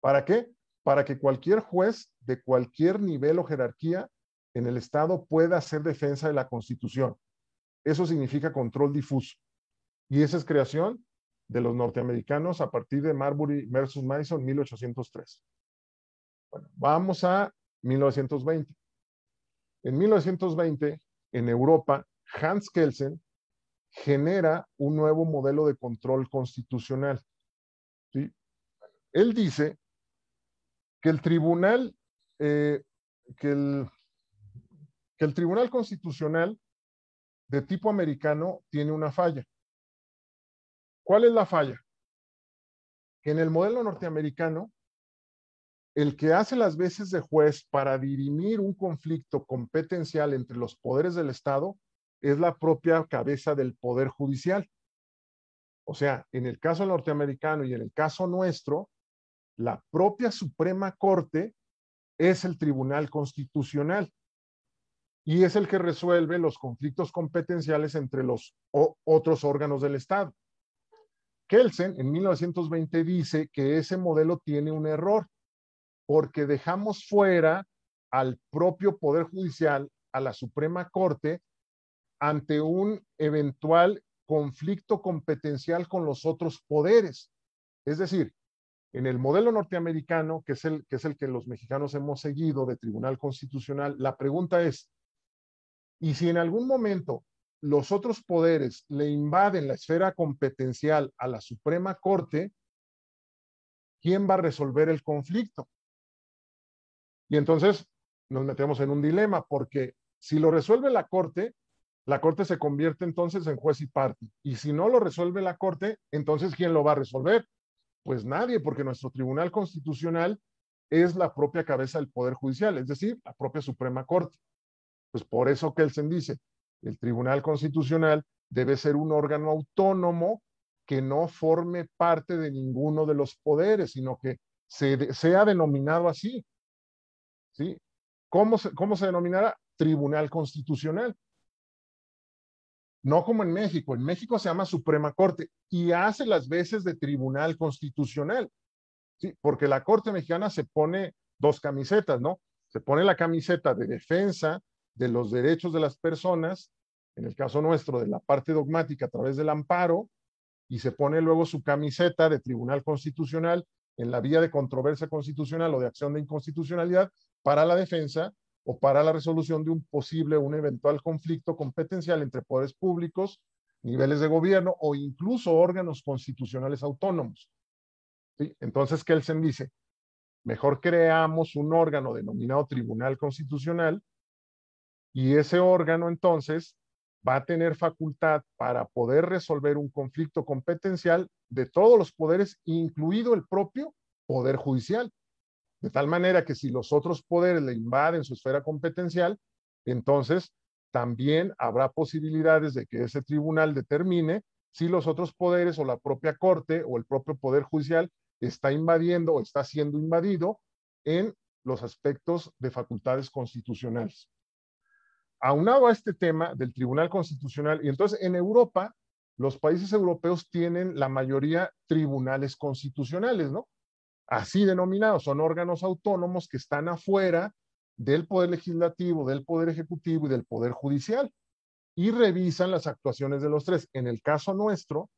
Speaker 2: ¿Para qué? Para que cualquier juez de cualquier nivel o jerarquía en el Estado pueda hacer defensa de la Constitución. Eso significa control difuso. Y esa es creación de los norteamericanos a partir de Marbury versus Madison 1803. Bueno, vamos a 1920. En 1920, en Europa, Hans Kelsen genera un nuevo modelo de control constitucional. ¿Sí? Él dice que el tribunal, eh, que, el, que el tribunal constitucional de tipo americano tiene una falla. ¿Cuál es la falla? en el modelo norteamericano, el que hace las veces de juez para dirimir un conflicto competencial entre los poderes del Estado es la propia cabeza del Poder Judicial. O sea, en el caso norteamericano y en el caso nuestro, la propia Suprema Corte es el Tribunal Constitucional y es el que resuelve los conflictos competenciales entre los otros órganos del Estado. Kelsen en 1920 dice que ese modelo tiene un error porque dejamos fuera al propio Poder Judicial, a la Suprema Corte, ante un eventual conflicto competencial con los otros poderes. Es decir, en el modelo norteamericano, que es el que, es el que los mexicanos hemos seguido de Tribunal Constitucional, la pregunta es, y si en algún momento los otros poderes le invaden la esfera competencial a la Suprema Corte, ¿quién va a resolver el conflicto? Y entonces nos metemos en un dilema, porque si lo resuelve la Corte, la Corte se convierte entonces en juez y parte. Y si no lo resuelve la Corte, entonces ¿quién lo va a resolver? Pues nadie, porque nuestro Tribunal Constitucional es la propia cabeza del Poder Judicial, es decir, la propia Suprema Corte. Pues por eso Kelsen dice, el Tribunal Constitucional debe ser un órgano autónomo que no forme parte de ninguno de los poderes, sino que se sea denominado así. ¿Sí? ¿Cómo se, ¿Cómo se denominará? Tribunal Constitucional. No como en México. En México se llama Suprema Corte y hace las veces de Tribunal Constitucional. ¿sí? Porque la Corte Mexicana se pone dos camisetas, ¿no? Se pone la camiseta de defensa de los derechos de las personas, en el caso nuestro, de la parte dogmática a través del amparo, y se pone luego su camiseta de Tribunal Constitucional en la vía de controversia constitucional o de acción de inconstitucionalidad para la defensa o para la resolución de un posible, un eventual conflicto competencial entre poderes públicos, niveles de gobierno o incluso órganos constitucionales autónomos. ¿Sí? Entonces Kelsen dice, mejor creamos un órgano denominado Tribunal Constitucional y ese órgano entonces va a tener facultad para poder resolver un conflicto competencial de todos los poderes, incluido el propio poder judicial. De tal manera que si los otros poderes le invaden su esfera competencial, entonces también habrá posibilidades de que ese tribunal determine si los otros poderes o la propia corte o el propio poder judicial está invadiendo o está siendo invadido en los aspectos de facultades constitucionales aunado a este tema del Tribunal Constitucional, y entonces en Europa, los países europeos tienen la mayoría tribunales constitucionales, ¿no? Así denominados, son órganos autónomos que están afuera del Poder Legislativo, del Poder Ejecutivo y del Poder Judicial, y revisan las actuaciones de los tres. En el caso nuestro,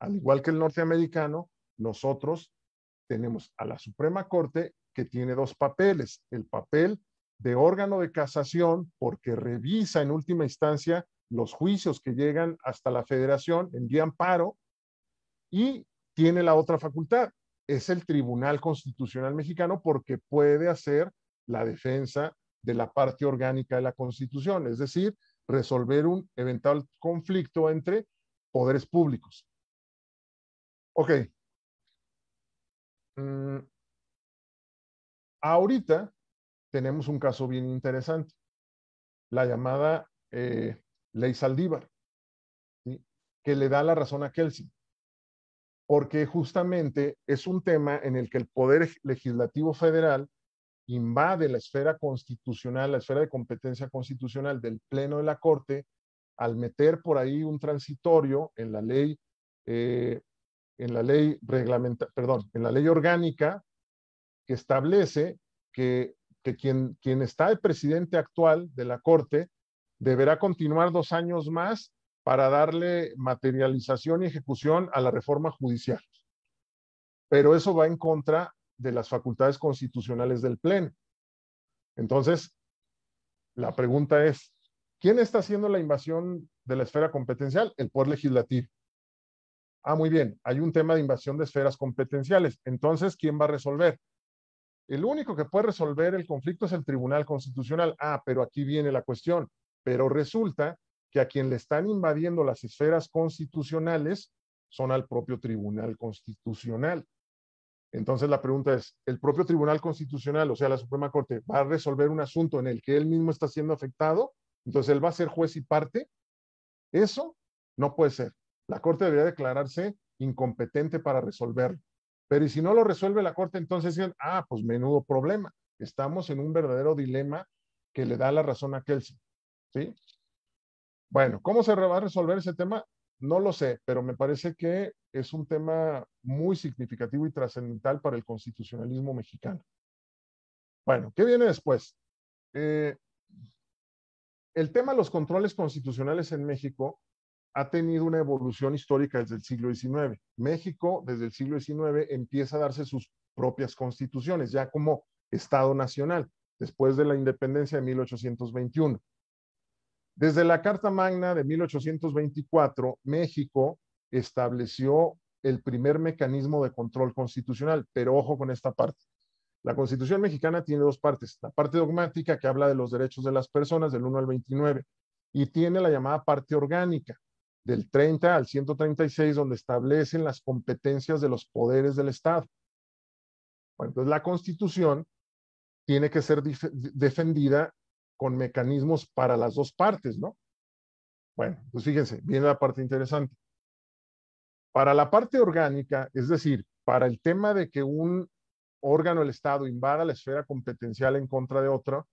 Speaker 2: al igual que el norteamericano, nosotros tenemos a la Suprema Corte que tiene dos papeles, el papel de órgano de casación porque revisa en última instancia los juicios que llegan hasta la federación, en día amparo y tiene la otra facultad, es el Tribunal Constitucional Mexicano porque puede hacer la defensa de la parte orgánica de la Constitución, es decir, resolver un eventual conflicto entre poderes públicos. Ok. Mm. Ahorita tenemos un caso bien interesante, la llamada eh, ley Saldívar, que le da la razón a Kelsey, porque justamente es un tema en el que el Poder Legislativo Federal invade la esfera constitucional, la esfera de competencia constitucional del Pleno de la Corte, al meter por ahí un transitorio en la ley, eh, en la ley reglamenta, perdón, en la ley orgánica que establece que que quien, quien está el presidente actual de la Corte deberá continuar dos años más para darle materialización y ejecución a la reforma judicial. Pero eso va en contra de las facultades constitucionales del Pleno. Entonces, la pregunta es, ¿quién está haciendo la invasión de la esfera competencial? El Poder Legislativo. Ah, muy bien, hay un tema de invasión de esferas competenciales. Entonces, ¿quién va a resolver? El único que puede resolver el conflicto es el Tribunal Constitucional. Ah, pero aquí viene la cuestión. Pero resulta que a quien le están invadiendo las esferas constitucionales son al propio Tribunal Constitucional. Entonces la pregunta es, ¿el propio Tribunal Constitucional, o sea, la Suprema Corte, va a resolver un asunto en el que él mismo está siendo afectado? Entonces él va a ser juez y parte. Eso no puede ser. La Corte debería declararse incompetente para resolverlo. Pero y si no lo resuelve la Corte, entonces dicen, ah, pues menudo problema. Estamos en un verdadero dilema que le da la razón a Kelsey. ¿Sí? Bueno, ¿cómo se va a resolver ese tema? No lo sé, pero me parece que es un tema muy significativo y trascendental para el constitucionalismo mexicano. Bueno, ¿qué viene después? Eh, el tema de los controles constitucionales en México ha tenido una evolución histórica desde el siglo XIX. México, desde el siglo XIX, empieza a darse sus propias constituciones, ya como Estado Nacional, después de la independencia de 1821. Desde la Carta Magna de 1824, México estableció el primer mecanismo de control constitucional, pero ojo con esta parte. La Constitución mexicana tiene dos partes, la parte dogmática que habla de los derechos de las personas del 1 al 29 y tiene la llamada parte orgánica, del 30 al 136, donde establecen las competencias de los poderes del Estado. entonces la Constitución tiene que ser defendida con mecanismos para las dos partes, ¿no? Bueno, pues fíjense, viene la parte interesante. Para la parte orgánica, es decir, para el tema de que un órgano del Estado invada la esfera competencial en contra de otra,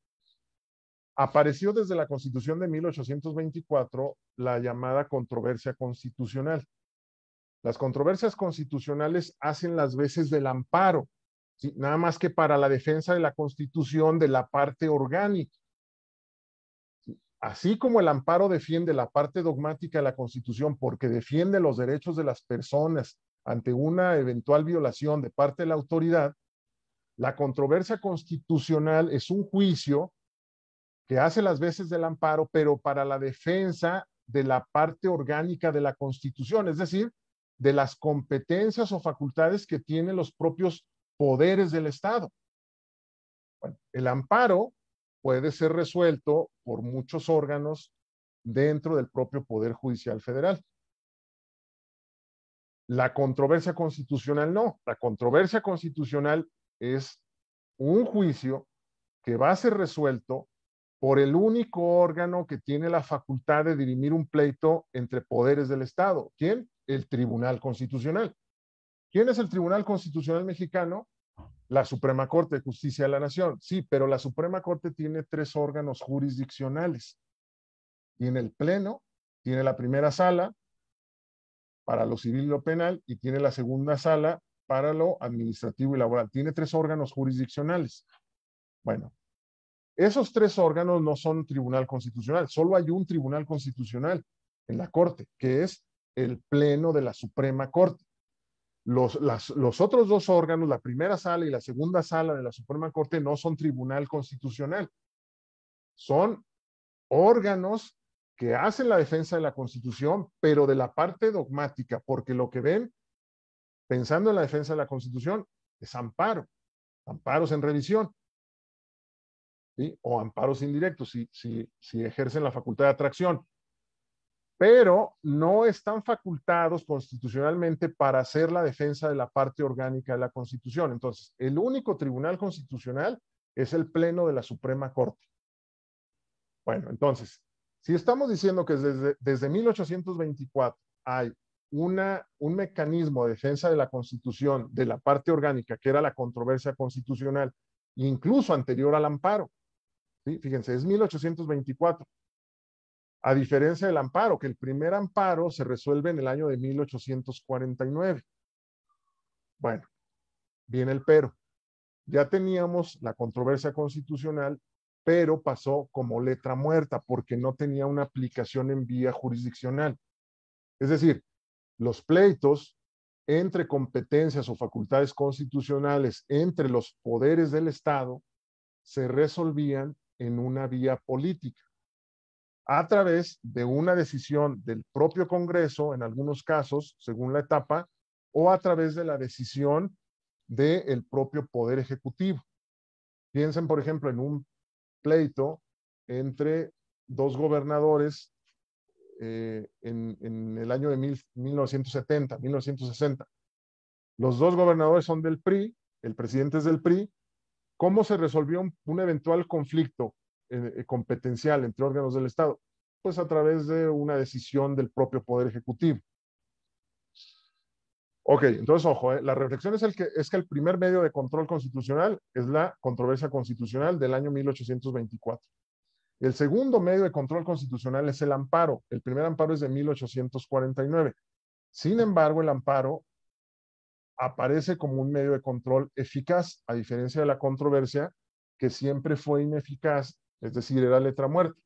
Speaker 2: apareció desde la Constitución de 1824 la llamada controversia constitucional. Las controversias constitucionales hacen las veces del amparo, nada más que para la defensa de la Constitución de la parte orgánica. Así como el amparo defiende la parte dogmática de la Constitución porque defiende los derechos de las personas ante una eventual violación de parte de la autoridad, la controversia constitucional es un juicio que hace las veces del amparo, pero para la defensa de la parte orgánica de la Constitución, es decir, de las competencias o facultades que tienen los propios poderes del Estado. el amparo puede ser resuelto por muchos órganos dentro del propio Poder Judicial Federal. La controversia constitucional no. La controversia constitucional es un juicio que va a ser resuelto por el único órgano que tiene la facultad de dirimir un pleito entre poderes del Estado. ¿Quién? El Tribunal Constitucional. ¿Quién es el Tribunal Constitucional mexicano? La Suprema Corte de Justicia de la Nación. Sí, pero la Suprema Corte tiene tres órganos jurisdiccionales. Tiene el Pleno, tiene la primera sala para lo civil y lo penal y tiene la segunda sala para lo administrativo y laboral. Tiene tres órganos jurisdiccionales. Bueno, esos tres órganos no son tribunal constitucional, solo hay un tribunal constitucional en la Corte, que es el Pleno de la Suprema Corte. Los, otros dos órganos, la primera sala y la segunda sala de la Suprema Corte, no son tribunal constitucional. Son órganos que hacen la defensa de la Constitución, pero de la parte dogmática, porque lo que ven, pensando en la defensa de la Constitución, es amparo, amparos en revisión o amparos indirectos si, si, ejercen la facultad de atracción. Pero no están facultados constitucionalmente para hacer la defensa de la parte orgánica de la Constitución. Entonces, el único tribunal constitucional es el Pleno de la Suprema Corte. Bueno, entonces, si estamos diciendo que desde, desde 1824 hay una, un mecanismo de defensa de la Constitución, de la parte orgánica, que era la controversia constitucional, incluso anterior al amparo, Fíjense, es 1824. A diferencia del amparo, que el primer amparo se resuelve en el año de 1849. Bueno, viene el pero. Ya teníamos la controversia constitucional, pero pasó como letra muerta porque no tenía una aplicación en vía jurisdiccional. Es decir, los pleitos entre competencias o facultades constitucionales entre los poderes del Estado se resolvían en una vía política. A través de una decisión del propio Congreso, en algunos casos, según la etapa, o a través de la decisión del propio Poder Ejecutivo. Piensen, por ejemplo, en un pleito entre dos gobernadores eh, en, el año de 1970, 1960. Los dos gobernadores son del PRI, el presidente es del PRI, ¿Cómo se resolvió un, eventual conflicto eh, eh, competencial entre órganos del Estado? Pues a través de una decisión del propio Poder Ejecutivo. Ok, entonces, ojo, eh, la reflexión es, el que, es que el primer medio de control constitucional es la controversia constitucional del año 1824. El segundo medio de control constitucional es el amparo. El primer amparo es de 1849. Sin embargo, el amparo aparece como un medio de control eficaz, a diferencia de la controversia, que siempre fue ineficaz, es decir, era letra muerta.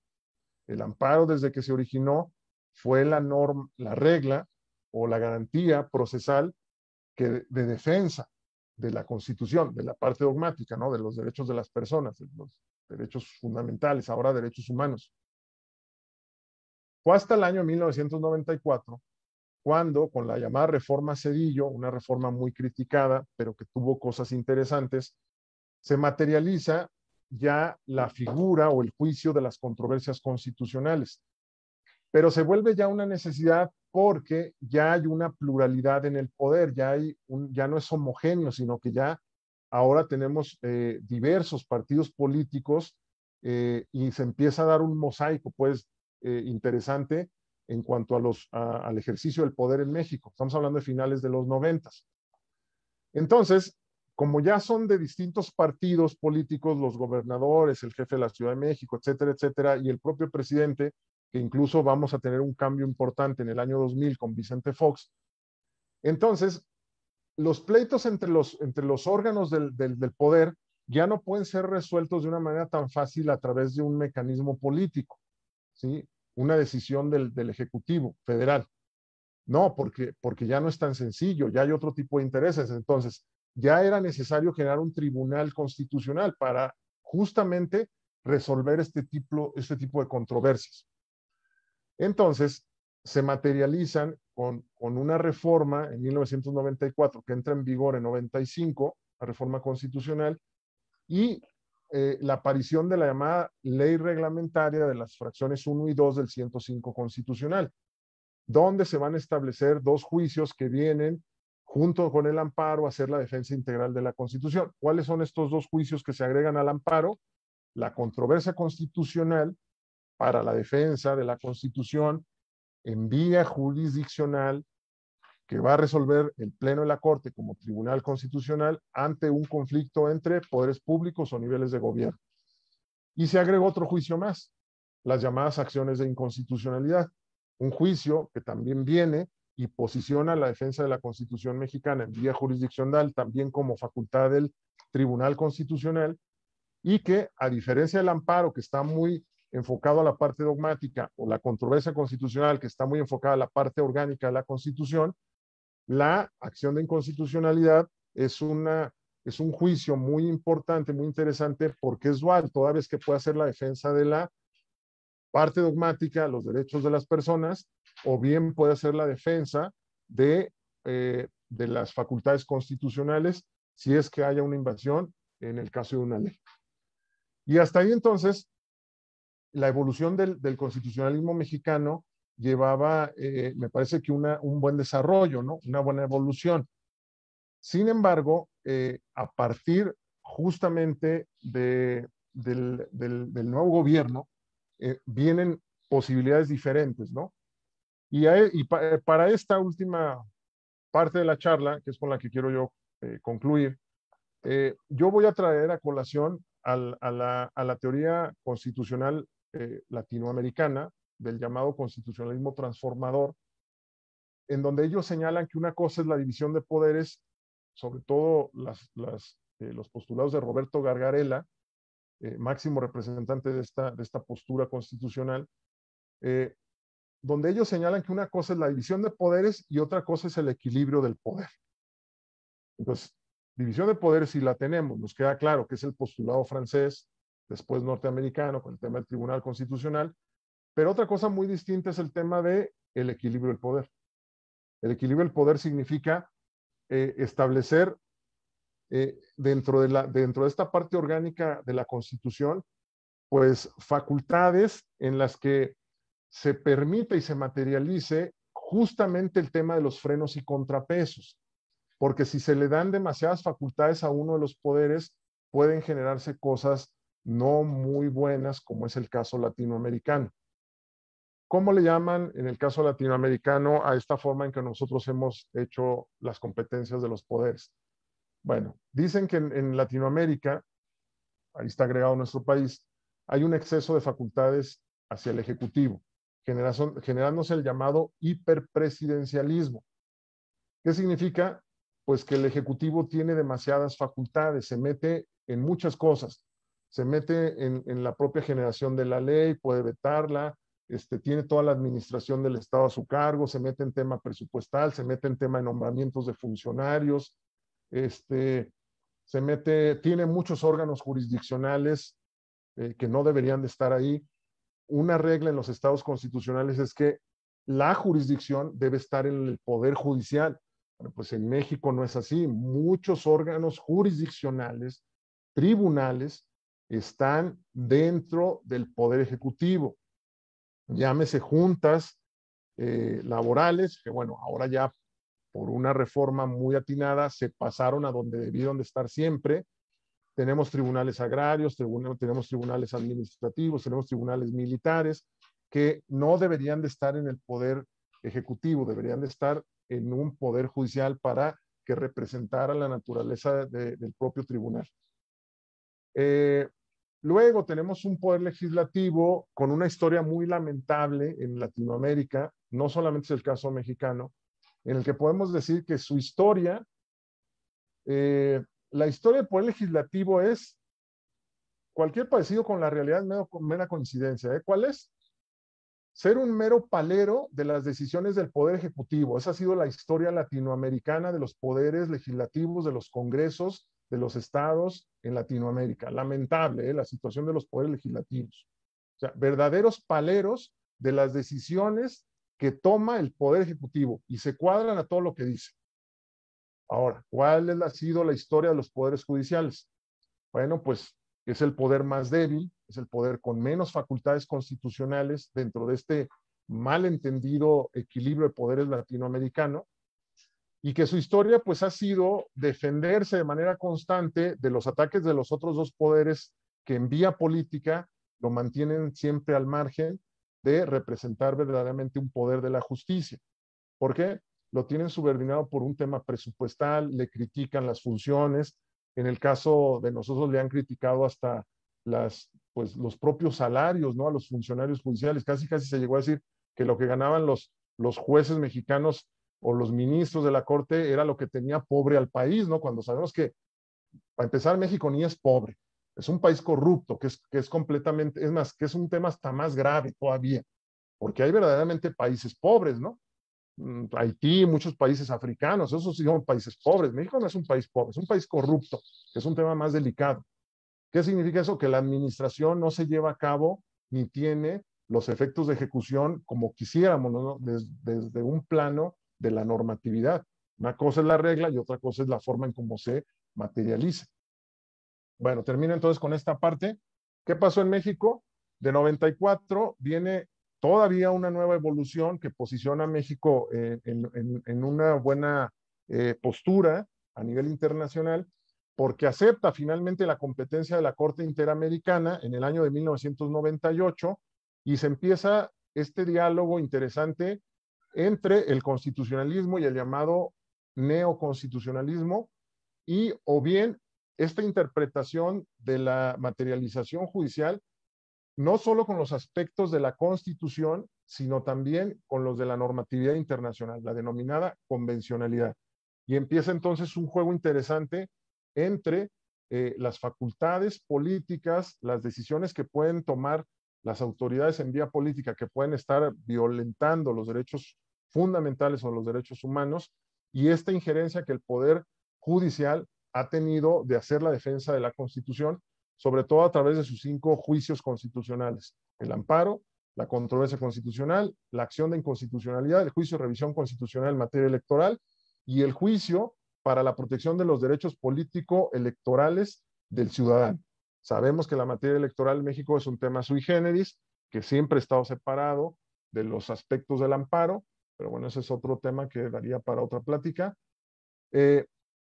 Speaker 2: El amparo desde que se originó fue la norma, la regla o la garantía procesal que de, defensa de la Constitución, de la parte dogmática, ¿no? De los derechos de las personas, de los derechos fundamentales, ahora derechos humanos. Fue hasta el año 1994 cuando con la llamada reforma Cedillo, una reforma muy criticada, pero que tuvo cosas interesantes, se materializa ya la figura o el juicio de las controversias constitucionales. Pero se vuelve ya una necesidad porque ya hay una pluralidad en el poder, ya, hay un, ya no es homogéneo, sino que ya ahora tenemos eh, diversos partidos políticos eh, y se empieza a dar un mosaico, pues, eh, interesante en cuanto a los, al ejercicio del poder en México. Estamos hablando de finales de los noventas. Entonces, como ya son de distintos partidos políticos, los gobernadores, el jefe de la Ciudad de México, etcétera, etcétera, y el propio presidente, que incluso vamos a tener un cambio importante en el año 2000 con Vicente Fox, entonces los pleitos entre los, entre los órganos del, del, del poder ya no pueden ser resueltos de una manera tan fácil a través de un mecanismo político. ¿sí? una decisión del, Ejecutivo Federal. No, porque, porque ya no es tan sencillo, ya hay otro tipo de intereses. Entonces, ya era necesario generar un tribunal constitucional para justamente resolver este tipo, este tipo de controversias. Entonces, se materializan con, con, una reforma en 1994 que entra en vigor en 95, la reforma constitucional, y eh, la aparición de la llamada ley reglamentaria de las fracciones 1 y 2 del 105 constitucional, donde se van a establecer dos juicios que vienen junto con el amparo a hacer la defensa integral de la Constitución. ¿Cuáles son estos dos juicios que se agregan al amparo? La controversia constitucional para la defensa de la Constitución en vía jurisdiccional que va a resolver el Pleno de la Corte como Tribunal Constitucional ante un conflicto entre poderes públicos o niveles de gobierno. Y se agregó otro juicio más, las llamadas acciones de inconstitucionalidad, un juicio que también viene y posiciona la defensa de la Constitución mexicana en vía jurisdiccional también como facultad del Tribunal Constitucional y que, a diferencia del amparo, que está muy enfocado a la parte dogmática o la controversia constitucional, que está muy enfocada a la parte orgánica de la Constitución, la acción de inconstitucionalidad es, una, es un juicio muy importante, muy interesante, porque es dual, toda vez que puede hacer la defensa de la parte dogmática, los derechos de las personas, o bien puede hacer la defensa de, eh, de las facultades constitucionales si es que haya una invasión en el caso de una ley. Y hasta ahí entonces, la evolución del, del constitucionalismo mexicano llevaba, eh, me parece que una, un buen desarrollo, ¿no? Una buena evolución. Sin embargo, eh, a partir justamente de, del, nuevo gobierno, eh, vienen posibilidades diferentes, Y, e, para esta última parte de la charla, que es con la que quiero yo concluir, yo voy a traer a colación al, a, la, a, la, teoría constitucional latinoamericana, del llamado constitucionalismo transformador, en donde ellos señalan que una cosa es la división de poderes, sobre todo eh, los postulados de Roberto Gargarela, eh, máximo representante de esta, de esta postura constitucional, eh, donde ellos señalan que una cosa es la división de poderes y otra cosa es el equilibrio del poder. Entonces, división de poderes si la tenemos, nos queda claro que es el postulado francés, después norteamericano, con el tema del Tribunal Constitucional, pero otra cosa muy distinta es el tema de el equilibrio del poder. El equilibrio del poder significa eh, establecer eh, dentro, de la, dentro de esta parte orgánica de la Constitución, pues facultades en las que se permita y se materialice justamente el tema de los frenos y contrapesos, porque si se le dan demasiadas facultades a uno de los poderes, pueden generarse cosas no muy buenas, como es el caso latinoamericano. ¿Cómo le llaman en el caso latinoamericano a esta forma en que nosotros hemos hecho las competencias de los poderes? Bueno, dicen que en, Latinoamérica, ahí está agregado nuestro país, hay un exceso de facultades hacia el Ejecutivo, generándose el llamado hiperpresidencialismo. ¿Qué significa? Pues que el Ejecutivo tiene demasiadas facultades, se mete en muchas cosas, se mete en la propia generación de la ley, puede vetarla, este, tiene toda la administración del Estado a su cargo, se mete en tema presupuestal, se mete en tema de nombramientos de funcionarios, este, se mete, tiene muchos órganos jurisdiccionales eh, que no deberían de estar ahí. Una regla en los estados constitucionales es que la jurisdicción debe estar en el Poder Judicial. Bueno, pues en México no es así. Muchos órganos jurisdiccionales, tribunales, están dentro del Poder Ejecutivo llámese juntas eh, laborales, que bueno, ahora ya por una reforma muy atinada se pasaron a donde debieron de estar siempre. Tenemos tribunales agrarios, tenemos tribunales administrativos, tenemos tribunales militares, que no deberían de estar en el poder ejecutivo, deberían de estar en un poder judicial para que representara la naturaleza del propio tribunal. Eh, Luego tenemos un poder legislativo con una historia muy lamentable en Latinoamérica, no solamente es el caso mexicano, en el que podemos decir que su historia, eh, la historia del poder legislativo es cualquier parecido con la realidad es mera coincidencia. ¿eh? ¿Cuál es? Ser un mero palero de las decisiones del poder ejecutivo. Esa ha sido la historia latinoamericana de los poderes legislativos, de los congresos, de los estados en Latinoamérica. Lamentable ¿eh? la situación de los poderes legislativos. O sea, verdaderos paleros de las decisiones que toma el poder ejecutivo y se cuadran a todo lo que dice. Ahora, ¿cuál ha sido la historia de los poderes judiciales? Bueno, pues es el poder más débil, es el poder con menos facultades constitucionales dentro de este malentendido equilibrio de poderes latinoamericano, y que su historia pues ha sido defenderse de manera constante de los ataques de los otros dos poderes que en vía política lo mantienen siempre al margen de representar verdaderamente un poder de la justicia. ¿Por qué? Lo tienen subordinado por un tema presupuestal, le critican las funciones. En el caso de nosotros le han criticado hasta las, pues, los propios salarios ¿no? a los funcionarios judiciales. Casi, casi se llegó a decir que lo que ganaban los, los jueces mexicanos o los ministros de la corte era lo que tenía pobre al país, ¿no? Cuando sabemos que, para empezar, México ni es pobre, es un país corrupto, que es, que es completamente, es más, que es un tema hasta más grave todavía, porque hay verdaderamente países pobres, ¿no? Mm, Haití, muchos países africanos, esos sí son países pobres. México no es un país pobre, es un país corrupto, que es un tema más delicado. ¿Qué significa eso? Que la administración no se lleva a cabo ni tiene los efectos de ejecución como quisiéramos, ¿no? desde, desde un plano de la normatividad. Una cosa es la regla y otra cosa es la forma en cómo se materializa. Bueno, termino entonces con esta parte. ¿Qué pasó en México? De 94 viene todavía una nueva evolución que posiciona a México en, una buena eh, postura a nivel internacional, porque acepta finalmente la competencia de la Corte Interamericana en el año de 1998 y se empieza este diálogo interesante entre el constitucionalismo y el llamado neoconstitucionalismo, y o bien esta interpretación de la materialización judicial, no solo con los aspectos de la Constitución, sino también con los de la normatividad internacional, la denominada convencionalidad. Y empieza entonces un juego interesante entre eh, las facultades políticas, las decisiones que pueden tomar las autoridades en vía política, que pueden estar violentando los derechos fundamentales son los derechos humanos y esta injerencia que el Poder Judicial ha tenido de hacer la defensa de la Constitución, sobre todo a través de sus cinco juicios constitucionales, el amparo, la controversia constitucional, la acción de inconstitucionalidad, el juicio de revisión constitucional en materia electoral y el juicio para la protección de los derechos político-electorales del ciudadano. Sabemos que la materia electoral en México es un tema sui generis, que siempre ha estado separado de los aspectos del amparo, pero bueno, ese es otro tema que daría para otra plática. Eh,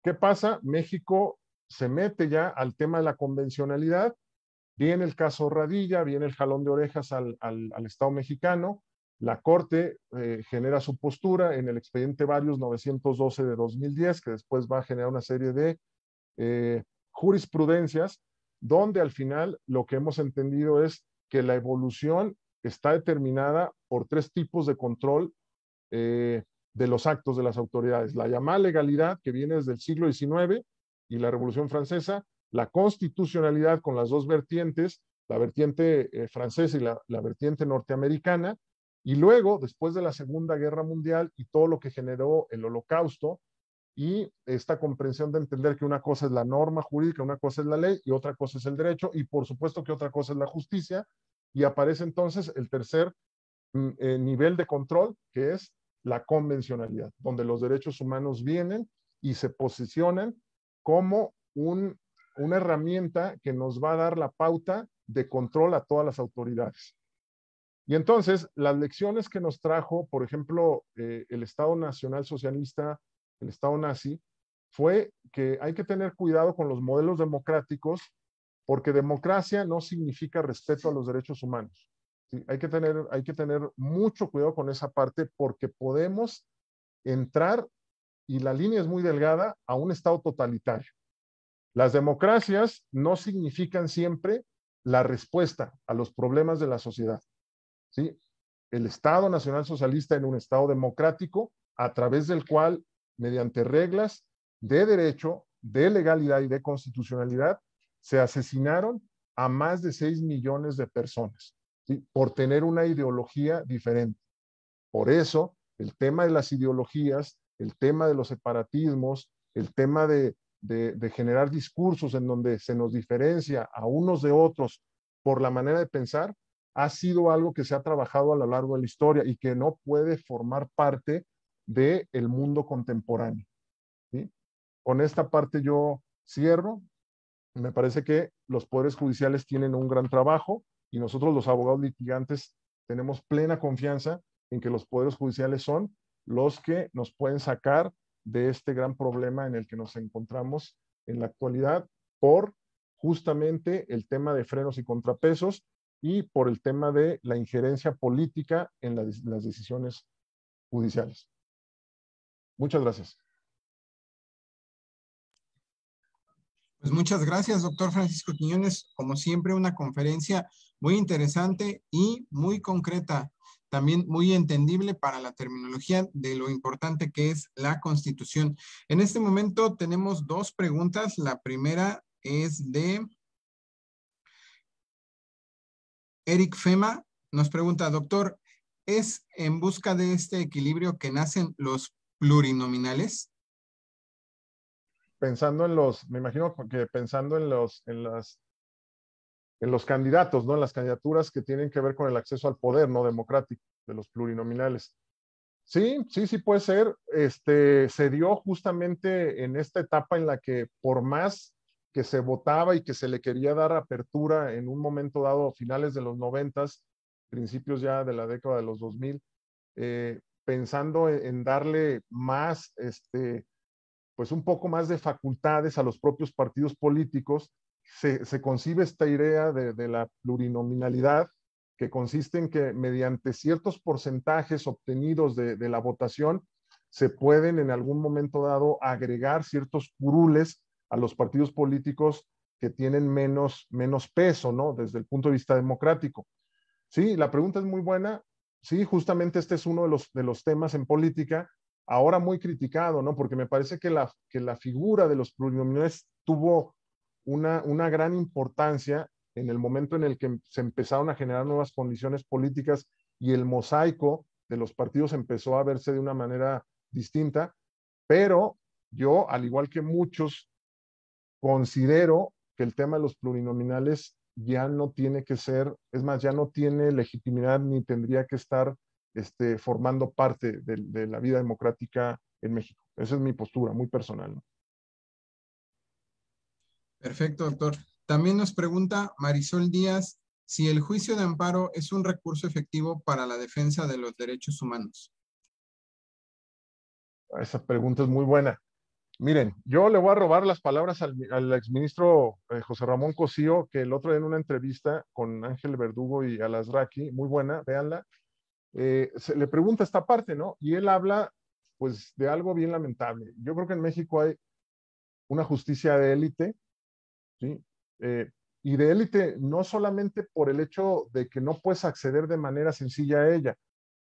Speaker 2: ¿Qué pasa? México se mete ya al tema de la convencionalidad. Viene el caso Radilla, viene el jalón de orejas al, Estado mexicano. La Corte eh, genera su postura en el expediente varios 912 de 2010, que después va a generar una serie de eh, jurisprudencias, donde al final lo que hemos entendido es que la evolución está determinada por tres tipos de control eh, de los actos de las autoridades. La llamada legalidad, que viene desde el siglo XIX y la Revolución Francesa, la constitucionalidad con las dos vertientes, la vertiente eh, francesa y la, vertiente norteamericana, y luego, después de la Segunda Guerra Mundial y todo lo que generó el holocausto, y esta comprensión de entender que una cosa es la norma jurídica, una cosa es la ley y otra cosa es el derecho, y por supuesto que otra cosa es la justicia, y aparece entonces el tercer mm, eh, nivel de control, que es la convencionalidad, donde los derechos humanos vienen y se posicionan como una herramienta que nos va a dar la pauta de control a todas las autoridades. Y entonces, las lecciones que nos trajo, por ejemplo, eh, el Estado Nacional Socialista, el Estado nazi, fue que hay que tener cuidado con los modelos democráticos, porque democracia no significa respeto a los derechos humanos. Hay, que tener, mucho cuidado con esa parte porque podemos entrar, y la línea es muy delgada, a un estado totalitario. Las democracias no significan siempre la respuesta a los problemas de la sociedad. ¿sí? El Estado Nacional Socialista en un Estado democrático a través del cual, mediante reglas de derecho, de legalidad y de constitucionalidad, se asesinaron a más de 6 millones de personas por tener una ideología diferente. Por eso, el tema de las ideologías, el tema de los separatismos, el tema de, generar discursos en donde se nos diferencia a unos de otros por la manera de pensar, ha sido algo que se ha trabajado a lo largo de la historia y que no puede formar parte del el mundo contemporáneo. Con esta parte yo cierro. Me parece que los poderes judiciales tienen un gran trabajo y nosotros los abogados litigantes tenemos plena confianza en que los poderes judiciales son los que nos pueden sacar de este gran problema en el que nos encontramos en la actualidad por justamente el tema de frenos y contrapesos y por el tema de la injerencia política en las decisiones judiciales. Muchas gracias. Pues
Speaker 1: muchas gracias, doctor Francisco Quiñones. Como siempre, una conferencia muy interesante y muy concreta, también muy entendible para la terminología de lo importante que es la constitución. En este momento tenemos dos preguntas. La primera es de Eric Fema. Nos pregunta, doctor, ¿es en busca de este equilibrio que nacen los plurinominales?
Speaker 2: pensando en los, me imagino que pensando en los, en las en los candidatos, ¿no? En las candidaturas que tienen que ver con el acceso al poder no democrático de los plurinominales. Sí, sí, sí puede ser. Este, se dio justamente en esta etapa en la que por más que se votaba y que se le quería dar apertura en un momento dado, finales de los noventas, principios ya de la década de los dos mil, eh, pensando en darle más, este, pues un poco más de facultades a los propios partidos políticos, se, concibe esta idea de, la plurinominalidad que consiste en que mediante ciertos porcentajes obtenidos de, la votación se pueden en algún momento dado agregar ciertos curules a los partidos políticos que tienen menos, menos peso, ¿no? Desde el punto de vista democrático. Sí, la pregunta es muy buena. Sí, justamente este es uno de los, de los temas en política, ahora muy criticado, ¿no? Porque me parece que la, que la figura de los plurinominales tuvo una, gran importancia en el momento en el que se empezaron a generar nuevas condiciones políticas y el mosaico de los partidos empezó a verse de una manera distinta, pero yo, al igual que muchos, considero que el tema de los plurinominales ya no tiene que ser, es más, ya no tiene legitimidad ni tendría que estar este, formando parte de, de, la vida democrática en México. Esa es mi postura, muy personal.
Speaker 1: Perfecto, doctor. También nos pregunta Marisol Díaz si el juicio de amparo es un recurso efectivo
Speaker 2: para la defensa de los derechos humanos. Esa pregunta es muy buena. Miren, yo le voy a robar las palabras al, exministro eh, José Ramón Cosío, que el otro día en una entrevista con Ángel Verdugo y Alasraqui, muy buena, véanla, eh, se le pregunta esta parte, ¿no? Y él habla, pues, de algo bien lamentable. Yo creo que en México hay una justicia de élite, eh, y de élite no solamente por el hecho de que no puedes acceder de manera sencilla a ella,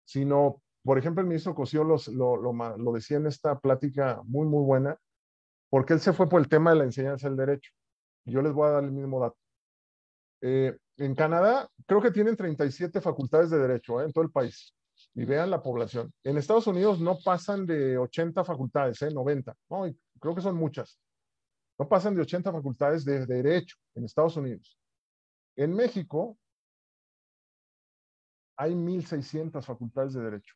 Speaker 2: sino, por ejemplo, el ministro Cosío lo, decía en esta plática muy, muy buena, porque él se fue por el tema de la enseñanza del derecho. Yo les voy a dar el mismo dato. Eh, en Canadá, creo que tienen 37 facultades de derecho ¿eh? en todo el país. Y vean la población. En Estados Unidos no pasan de 80 facultades, ¿eh? 90. No, creo que son muchas. No pasan de 80 facultades de derecho en Estados Unidos. En México hay 1.600 facultades de derecho.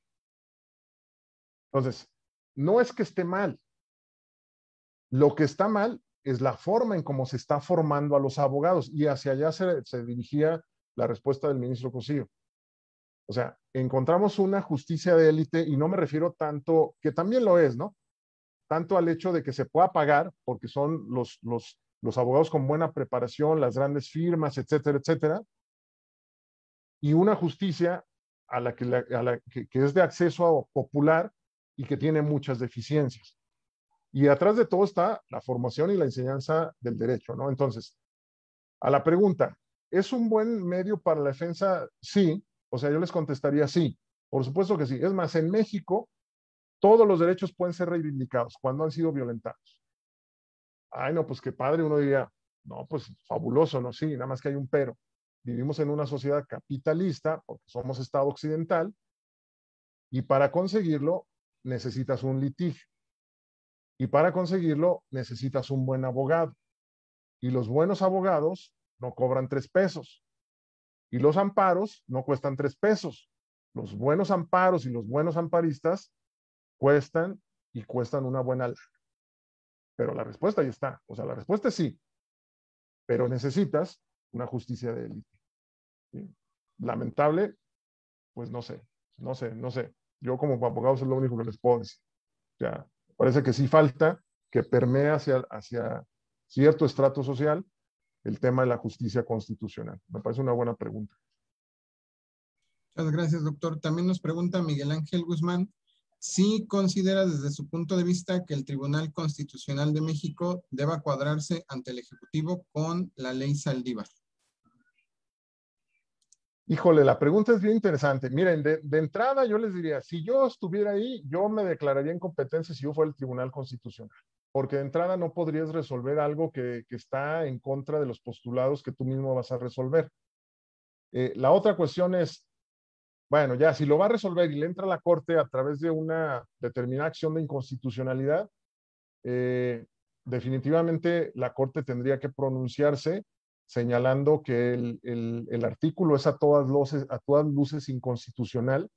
Speaker 2: Entonces, no es que esté mal. Lo que está mal es la forma en cómo se está formando a los abogados y hacia allá se, dirigía la respuesta del ministro Cosío. O sea, encontramos una justicia de élite y no me refiero tanto, que también lo es, ¿no? tanto al hecho de que se pueda pagar, porque son los, abogados con buena preparación, las grandes firmas, etcétera, etcétera, y una justicia a la que, que es de acceso popular y que tiene muchas deficiencias. Y atrás de todo está la formación y la enseñanza del derecho, ¿no? Entonces, a la pregunta, ¿es un buen medio para la defensa? Sí. O sea, yo les contestaría sí. Por supuesto que sí. Es más, en México todos los derechos pueden ser reivindicados cuando han sido violentados. Ay, no, pues qué padre, uno diría, no, pues fabuloso, ¿no? Sí, nada más que hay un pero. Vivimos en una sociedad capitalista, porque somos Estado occidental, y para conseguirlo necesitas un litigio. Y para conseguirlo necesitas un buen abogado. Y los buenos abogados no cobran tres pesos. Y los amparos no cuestan tres pesos. Los buenos amparos y los buenos amparistas cuestan y cuestan una buena Pero la respuesta ahí está. O sea, la respuesta es sí. Pero necesitas una justicia de élite. Lamentable, pues no sé, no sé, no sé. Yo como abogado es lo único que les puedo decir. O sea, parece que sí falta que permee hacia, hacia cierto estrato social el tema de la justicia constitucional. Me parece una buena pregunta. Muchas
Speaker 1: gracias, doctor. También nos pregunta Miguel Ángel Guzmán sí considera desde su punto de vista que el Tribunal Constitucional de México deba cuadrarse ante el Ejecutivo con la ley Saldívar.
Speaker 2: Híjole, la pregunta es bien interesante. Miren, de, entrada yo les diría, si yo estuviera ahí, yo me declararía incompetente si yo fuera el Tribunal Constitucional, porque de entrada no podrías resolver algo que, está en contra de los postulados que tú mismo vas a resolver. Eh, la otra cuestión es, bueno, ya, si lo va a resolver y le entra a la Corte a través de una determinada acción de inconstitucionalidad, eh, definitivamente la Corte tendría que pronunciarse señalando que el, artículo es a todas luces inconstitucional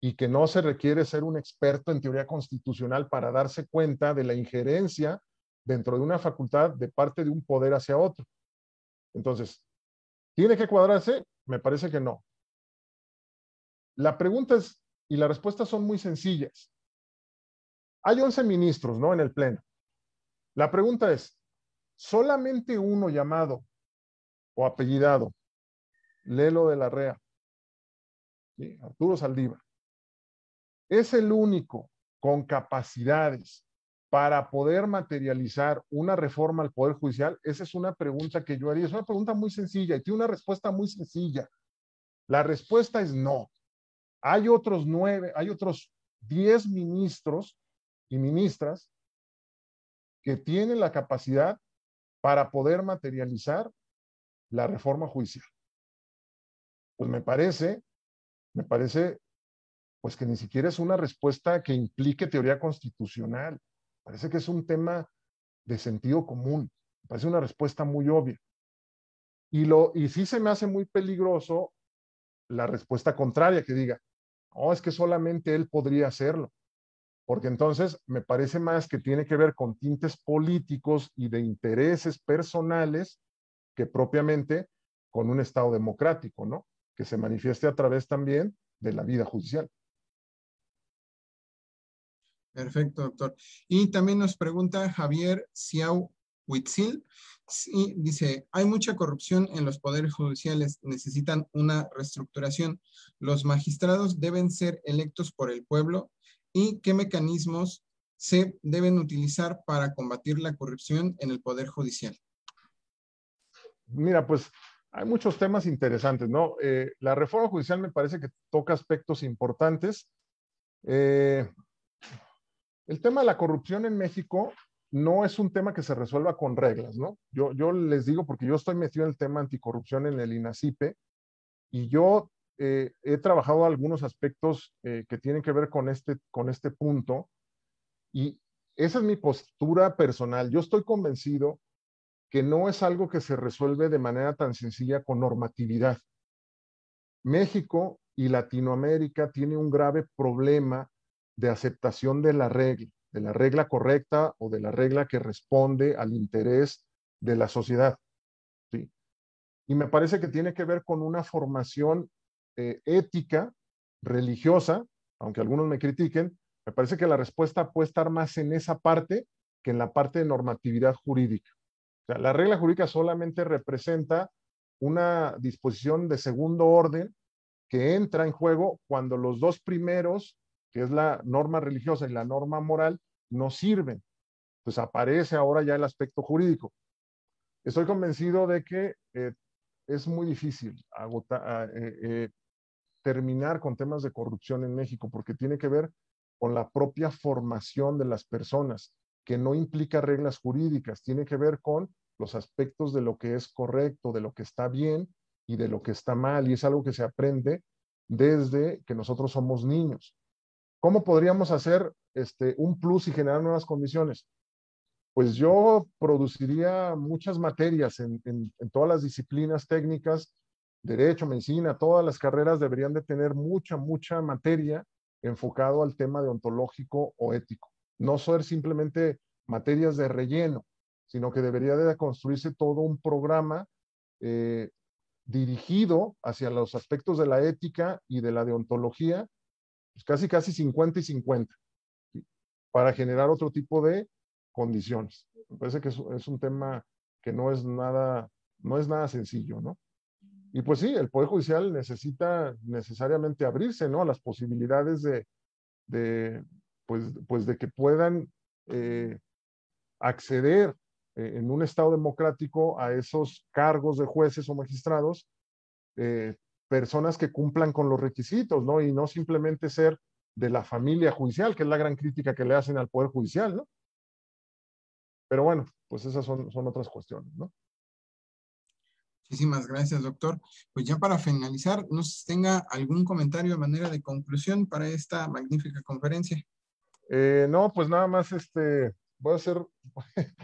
Speaker 2: y que no se requiere ser un experto en teoría constitucional para darse cuenta de la injerencia dentro de una facultad de parte de un poder hacia otro. Entonces, ¿tiene que cuadrarse? Me parece que no. La pregunta es, y las respuestas son muy sencillas. Hay 11 ministros, ¿no? En el Pleno. La pregunta es, ¿solamente uno llamado o apellidado Lelo de la Rea, Arturo Saldívar, es el único con capacidades para poder materializar una reforma al Poder Judicial? Esa es una pregunta que yo haría. Es una pregunta muy sencilla y tiene una respuesta muy sencilla. La respuesta es no. Hay otros nueve, hay otros diez ministros y ministras que tienen la capacidad para poder materializar la reforma judicial. Pues me parece, me parece, pues que ni siquiera es una respuesta que implique teoría constitucional. Parece que es un tema de sentido común. Me parece una respuesta muy obvia. Y, lo, y sí se me hace muy peligroso la respuesta contraria que diga, Oh, es que solamente él podría hacerlo. Porque entonces me parece más que tiene que ver con tintes políticos y de intereses personales que propiamente con un Estado democrático, ¿no? Que se manifieste a través también de la vida judicial.
Speaker 1: Perfecto, doctor. Y también nos pregunta Javier Siau Huitzil Sí, dice, hay mucha corrupción en los poderes judiciales, necesitan una reestructuración. Los magistrados deben ser electos por el pueblo y qué mecanismos se deben utilizar para combatir la corrupción en el poder judicial.
Speaker 2: Mira, pues hay muchos temas interesantes, ¿no? Eh, la reforma judicial me parece que toca aspectos importantes. Eh, el tema de la corrupción en México no es un tema que se resuelva con reglas, ¿no? Yo, les digo porque yo estoy metido en el tema anticorrupción en el INACIPE y yo eh, he trabajado algunos aspectos eh, que tienen que ver con este, con este punto y esa es mi postura personal. Yo estoy convencido que no es algo que se resuelve de manera tan sencilla con normatividad. México y Latinoamérica tiene un grave problema de aceptación de la regla de la regla correcta o de la regla que responde al interés de la sociedad. ¿sí? Y me parece que tiene que ver con una formación eh, ética, religiosa, aunque algunos me critiquen, me parece que la respuesta puede estar más en esa parte que en la parte de normatividad jurídica. la regla jurídica solamente representa una disposición de segundo orden que entra en juego cuando los dos primeros que es la norma religiosa y la norma moral, no sirven. Pues aparece ahora ya el aspecto jurídico. Estoy convencido de que eh, es muy difícil ah, eh, eh, terminar con temas de corrupción en México porque tiene que ver con la propia formación de las personas, que no implica reglas jurídicas, tiene que ver con los aspectos de lo que es correcto, de lo que está bien y de lo que está mal. Y es algo que se aprende desde que nosotros somos niños. ¿Cómo podríamos hacer este, un plus y generar nuevas condiciones? Pues yo produciría muchas materias en, todas las disciplinas técnicas, derecho, medicina, todas las carreras deberían de tener mucha, mucha materia enfocado al tema deontológico o ético. No ser simplemente materias de relleno, sino que debería de construirse todo un programa eh, dirigido hacia los aspectos de la ética y de la deontología pues, casi, casi 50 y 50, para generar otro tipo de condiciones. Me parece que es, un tema que no es nada, no es nada sencillo, ¿no? Y pues sí, el Poder Judicial necesita necesariamente abrirse, ¿no? A las posibilidades de, de pues, pues de que puedan eh, acceder eh, en un Estado democrático a esos cargos de jueces o magistrados, eh, personas que cumplan con los requisitos, ¿no? Y no simplemente ser de la familia judicial, que es la gran crítica que le hacen al Poder Judicial, ¿no? Pero bueno, pues esas son, otras cuestiones, ¿no?
Speaker 1: Muchísimas gracias, doctor. Pues ya para finalizar, si tenga algún comentario de manera de conclusión para esta magnífica conferencia.
Speaker 2: Eh, no, pues nada más, este, voy a hacer, (laughs)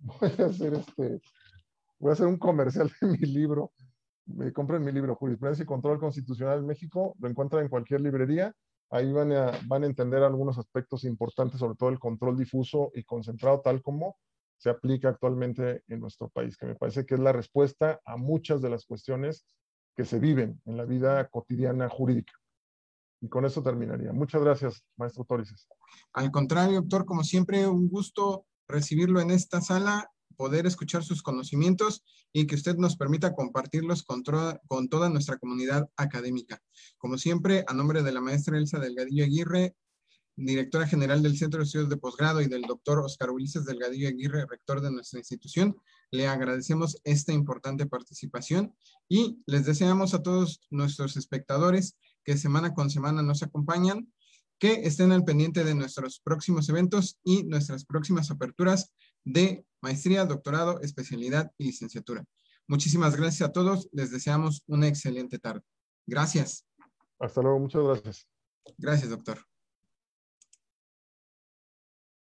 Speaker 2: voy a hacer este, voy a hacer un comercial de mi libro. Me compren mi libro, Jurisprudencia y Control Constitucional en México, lo encuentran en cualquier librería. Ahí van a, van a entender algunos aspectos importantes, sobre todo el control difuso y concentrado, tal como se aplica actualmente en nuestro país, que me parece que es la respuesta a muchas de las cuestiones que se viven en la vida cotidiana jurídica. Y con eso terminaría. Muchas gracias, maestro Torices. Al contrario, doctor, como
Speaker 1: siempre, un gusto recibirlo en esta sala poder escuchar sus conocimientos y que usted nos permita compartirlos con, toda nuestra comunidad académica. Como siempre, a nombre de la maestra Elsa Delgadillo Aguirre, directora general del Centro de Estudios de Posgrado y del doctor Oscar Ulises Delgadillo Aguirre, rector de nuestra institución. Le agradecemos esta importante participación y les deseamos a todos nuestros espectadores que semana con semana nos acompañan, que estén al pendiente de nuestros próximos eventos y nuestras próximas aperturas de maestría, doctorado, especialidad y licenciatura. Muchísimas gracias a todos. Les deseamos una excelente tarde. Gracias. Hasta luego. Muchas gracias. Gracias, doctor.